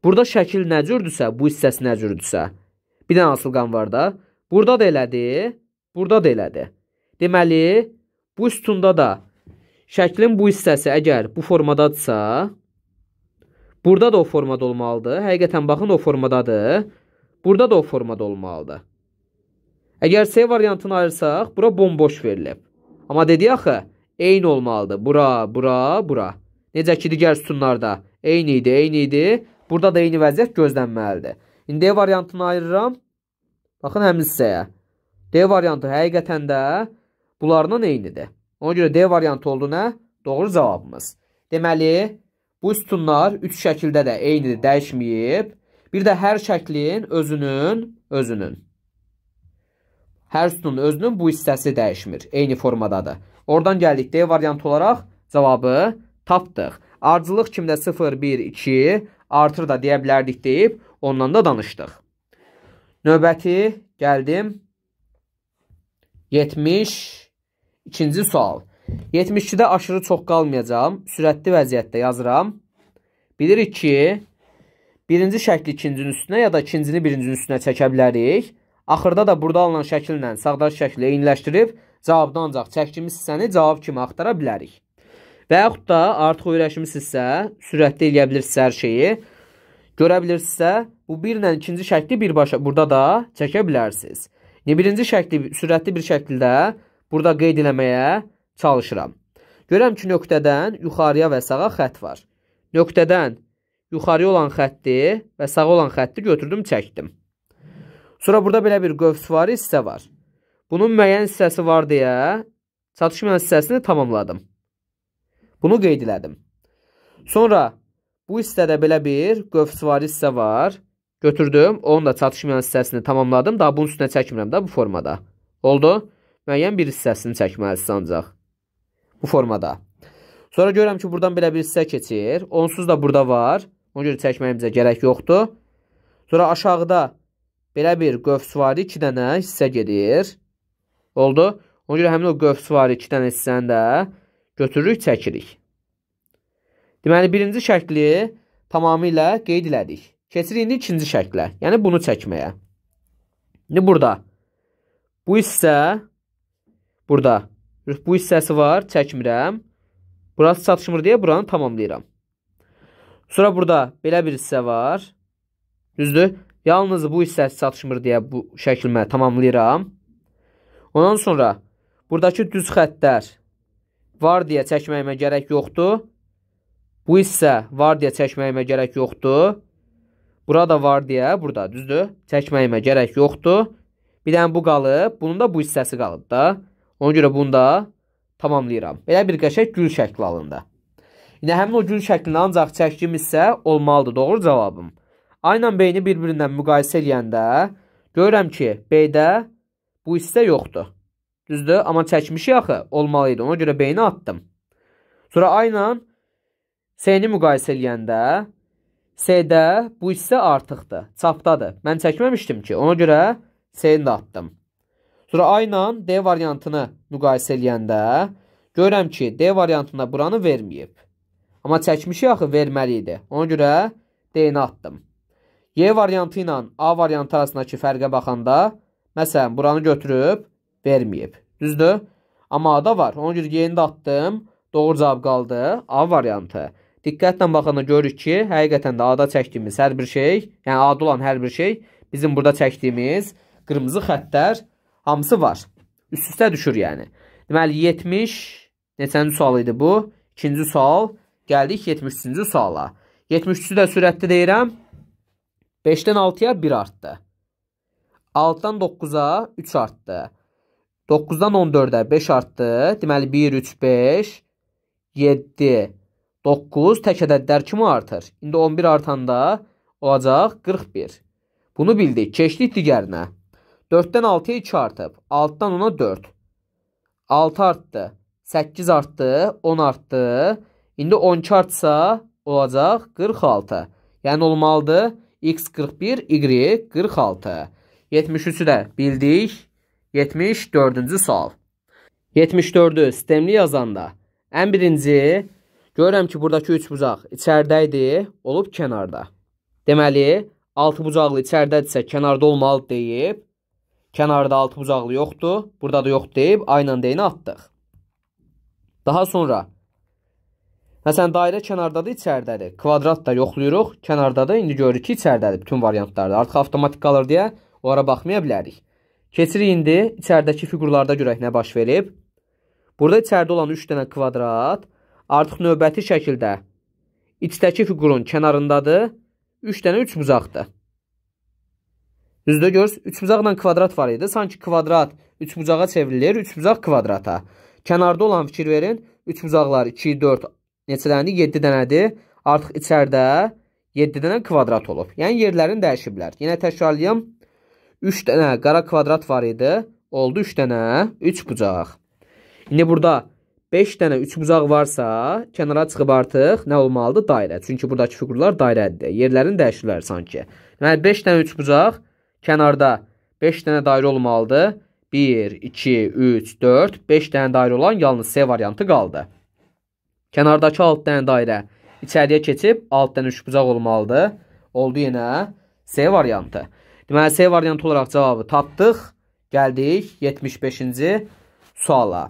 Burada şəkil nə cürdürsə, bu hissəsi nə cürdürsə. Bir dənə asılqan var da. Burada da elədi. Burada da elədi. Deməli, bu sütunda da şəklin bu hissəsi əgər bu formadadsa, burada da o formada olmalıdır. Həqiqətən baxın o formadadır. Burada da o formada olmalıdır. Əgər C variantını ayırsaq, bura bomboş verilib. Amma dedi axı, eyni olmalıdır. Bura, bura, bura. Necə ki digər sütunlarda eyni idi, eyni idi. Burada da eyni vəziyyət gözlənməlidir. İndi D variantını ayırıram. Baxın həmin hissəyə. D variantı həqiqətən də bunlarla eynidir. Ona görə D variantı oldu nə? Doğru cavabımız. Deməli, bu sütunlar üç şəkildə də eynidir, dəyişməyib. Bir də hər şəklin özünün, özünün. Hər sütunun özünün bu hissəsi dəyişmir. Eyni formadadır. Oradan gəldik D variantı olaraq cavabı tapdıq. Ardıcılıq kimdə 0, 1, 2 artır da deyə bilərdik deyib Ondan da danışdıq. Növbəti gəldim 72-ci sual. 72-də aşırı çox qalmayacağam. Sürətli vəziyyətdə yazıram. Bilirik ki, birinci şəkli ikincinin üstünə ya da ikincini birincinin üstünə çəkə bilərik. Axırda da burada alınan şəkillə sağdakı şəkli eyniləşdirib cavabda ancaq çəkdiyimiz hissəni cavab kimi axtara bilərik. Və yaxud da artıq öyrəşmisinizsə, sürətli eləyə bilirsiz hər şeyi. Görə bilirsinizsə, bu 1 ilə 2-ci şəkli birbaşa burada da çəkə bilərsiniz. Yəni birinci şəkli sürətli bir şəkildə burada qeyd eləməyə çalışıram. Görəm ki, nöqtədən yuxarıya və sağa xətt var. Nöqtədən yuxarıya olan xətti və sağa olan xətti götürdüm, çəkdim. Sonra burada belə bir qövsvari hissə var. Bunun müəyyən hissəsi var deyə çatışmayan hissəsini tamamladım. Bunu qeyd elədim. Sonra Bu hissədə belə bir qövsvari hissə var. Götürdüm, onun da çatışmayan hissəsini tamamladım. Daha bunun üstünə çəkmirəm də bu formada. Oldu? Müəyyən bir hissəsini çəkməlisiniz ancaq. Bu formada. Sonra görürəm ki, buradan belə bir hissə keçir. Onsuz da burada var. Ona görə çəkməyimizə gərək yoxdur. Sonra aşağıda belə bir qövsvari 2 dənə hissə gedir. Oldu? Ona görə həmin o qövsvari 2 dənə hissəni də götürürük, çəkirik. Deməli, birinci şəkli tamamilə qeyd elədik. Keçirik indi ikinci şəklə, yəni bunu çəkməyə. İndi burada bu hissə burada bu hissəsi var, çəkmirəm. Burası çatışmır deyə buranı tamamlayıram. Sonra burada belə bir hissə var. Düzdür? Yalnız bu hissəsi çatışmır deyə bu şəkilmə tamamlayıram. Ondan sonra buradakı düz xəttlər var deyə çəkməyimə gərək yoxdur. Bu hissə var deyə çəkməyimə gərək yoxdur. Burada var deyə, burada, düzdür? Çəkməyimə gərək yoxdur. Bir dənə bu qalıb, bunun da bu hissəsi qalıb da. Ona görə bunu da tamamlayıram. Belə bir qəşəng gül şəkli alındı. İndi həmin o gül şəklini ancaq çəkdiyim hissə olmalıdır, doğru cavabım. Aynan B-ni bir-birindən müqayisə edəndə görürəm ki, B-də bu hissə yoxdur. Düzdür? Amma çəkmişik axı, olmalı idi. Ona görə B-ni atdım. Sonra aynan C-ni müqayisə eləyəndə C-də bu hissə artıqdır, çapdadır. Mən çəkməmişdim ki, ona görə C-ni də atdım. Sonra A ilə D variantını müqayisə eləyəndə görürəm ki, D variantında buranı verməyib. Amma çəkmişi axı verməli idi. Ona görə D-ni atdım. Y variantı ilə A variantı arasındakı fərqə baxanda, məsələn, buranı götürüb verməyib. Düzdür? Amma A da var. Ona görə Y-ni də atdım. Doğru cavab qaldı A variantı. Diqqətlə baxanda görürük ki, həqiqətən də ada çəkdiyimiz hər bir şey, yəni ada olan hər bir şey bizim burada çəkdiyimiz qırmızı xəttlər hamısı var. Üst-üstə düşür yəni. Deməli 70 neçənci sual idi bu? İkinci sual. Gəldik 73-cü suala. 73-cü də sürətli deyirəm. 5-dən 6-ya 1 artdı. 6-dan 9-a 3 artdı. 9-dan 14-ə 5 artdı. Deməli 1 3 5 7 9 tək ədədlər kimi artır. İndi 11 artanda olacaq 41. Bunu bildik. Keçdik digərinə. 4-dən 6-ya 2 artıb. 6-dan 10-a 4. 6 artdı. 8 artdı. 10 artdı. İndi 12 artsa olacaq 46. Yəni olmalıdır x 41, y 46. 73-ü də bildik. 74-cü sual. 74-ü sistemli yazanda ən birinci Görürəm ki, buradakı 3 bucaq içəridə idi, olub kənarda. Deməli, 6 bucaqlı içəridədirsə, kənarda olmalı deyib, kənarda 6 bucaqlı yoxdur, burada da yoxdur deyib, aynan deyini atdıq. Daha sonra, məsələn, hə, dairə kənardadır, içəridədir. Kvadrat da yoxluyuruq, kənardadır, indi görürük ki, içəridədir bütün variantlarda. Artıq avtomatik qalır deyə onlara baxmaya bilərik. Keçirik indi içəridəki fiqurlarda görək nə baş verib. Burada içəridə olan 3 dənə kvadrat, kvadrat, Artıq növbəti şəkildə içdəki fiqurun kənarındadır. 3 dənə 3 bucaqdır. Üzdə görürsünüz, 3 bucaqla kvadrat var idi. Sanki kvadrat 3 bucağa çevrilir, 3 bucaq kvadrata. Kənarda olan fikir verin. 3 bucaqlar 2, 4, neçələndi? 7 dənədir. Artıq içərdə 7 dənə kvadrat olub. Yəni, yerlərini dəyişiblər. Yenə təkrarlayım. 3 dənə qara kvadrat var idi. Oldu 3 dənə 3 bucaq. İndi burada 5 dənə üçbucaq varsa, kənara çıxıb artıq nə olmalıdır? Dairə. Çünki buradakı fiqurlar dairədir. Yerlərini dəyişirlər sanki. Deməli 5 dənə üçbucaq kənarda 5 dənə dairə olmalıdır. 1 2 3 4 5 dənə dairə olan yalnız C variantı qaldı. Kənardakı 6 dənə dairə içəriyə keçib 6 dənə üçbucaq olmalıdır. Oldu yenə C variantı. Deməli C variantı olaraq cavabı tapdıq. Gəldik 75-ci suala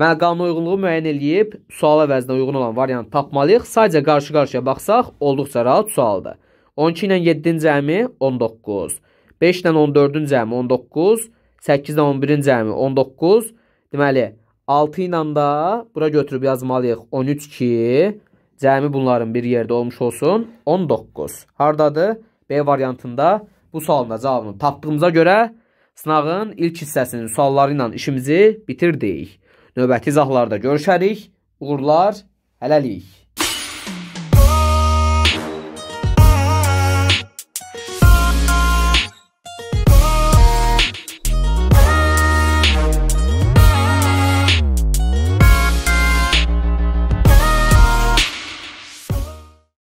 və qanunuyğunluğu müəyyən eləyib sual əvəzinə uyğun olan variantı tapmalıyıq. Sadəcə qarşı-qarşıya baxsaq olduqca rahat sualdır. 12 ilə 7-ci cəmi 19, 5 ilə 14-cü cəmi 19, 8 ilə 11-ci cəmi 19. Deməli 6 ilə də bura götürüb yazmalıyıq 13 ki, cəmi bunların bir yerdə olmuş olsun 19. Hardadır? B variantında bu sualın da cavabını tapdığımıza görə sınağın ilk hissəsinin sualları ilə işimizi bitirdik. Növbəti izahlarda görüşərik. Uğurlar, hələlik.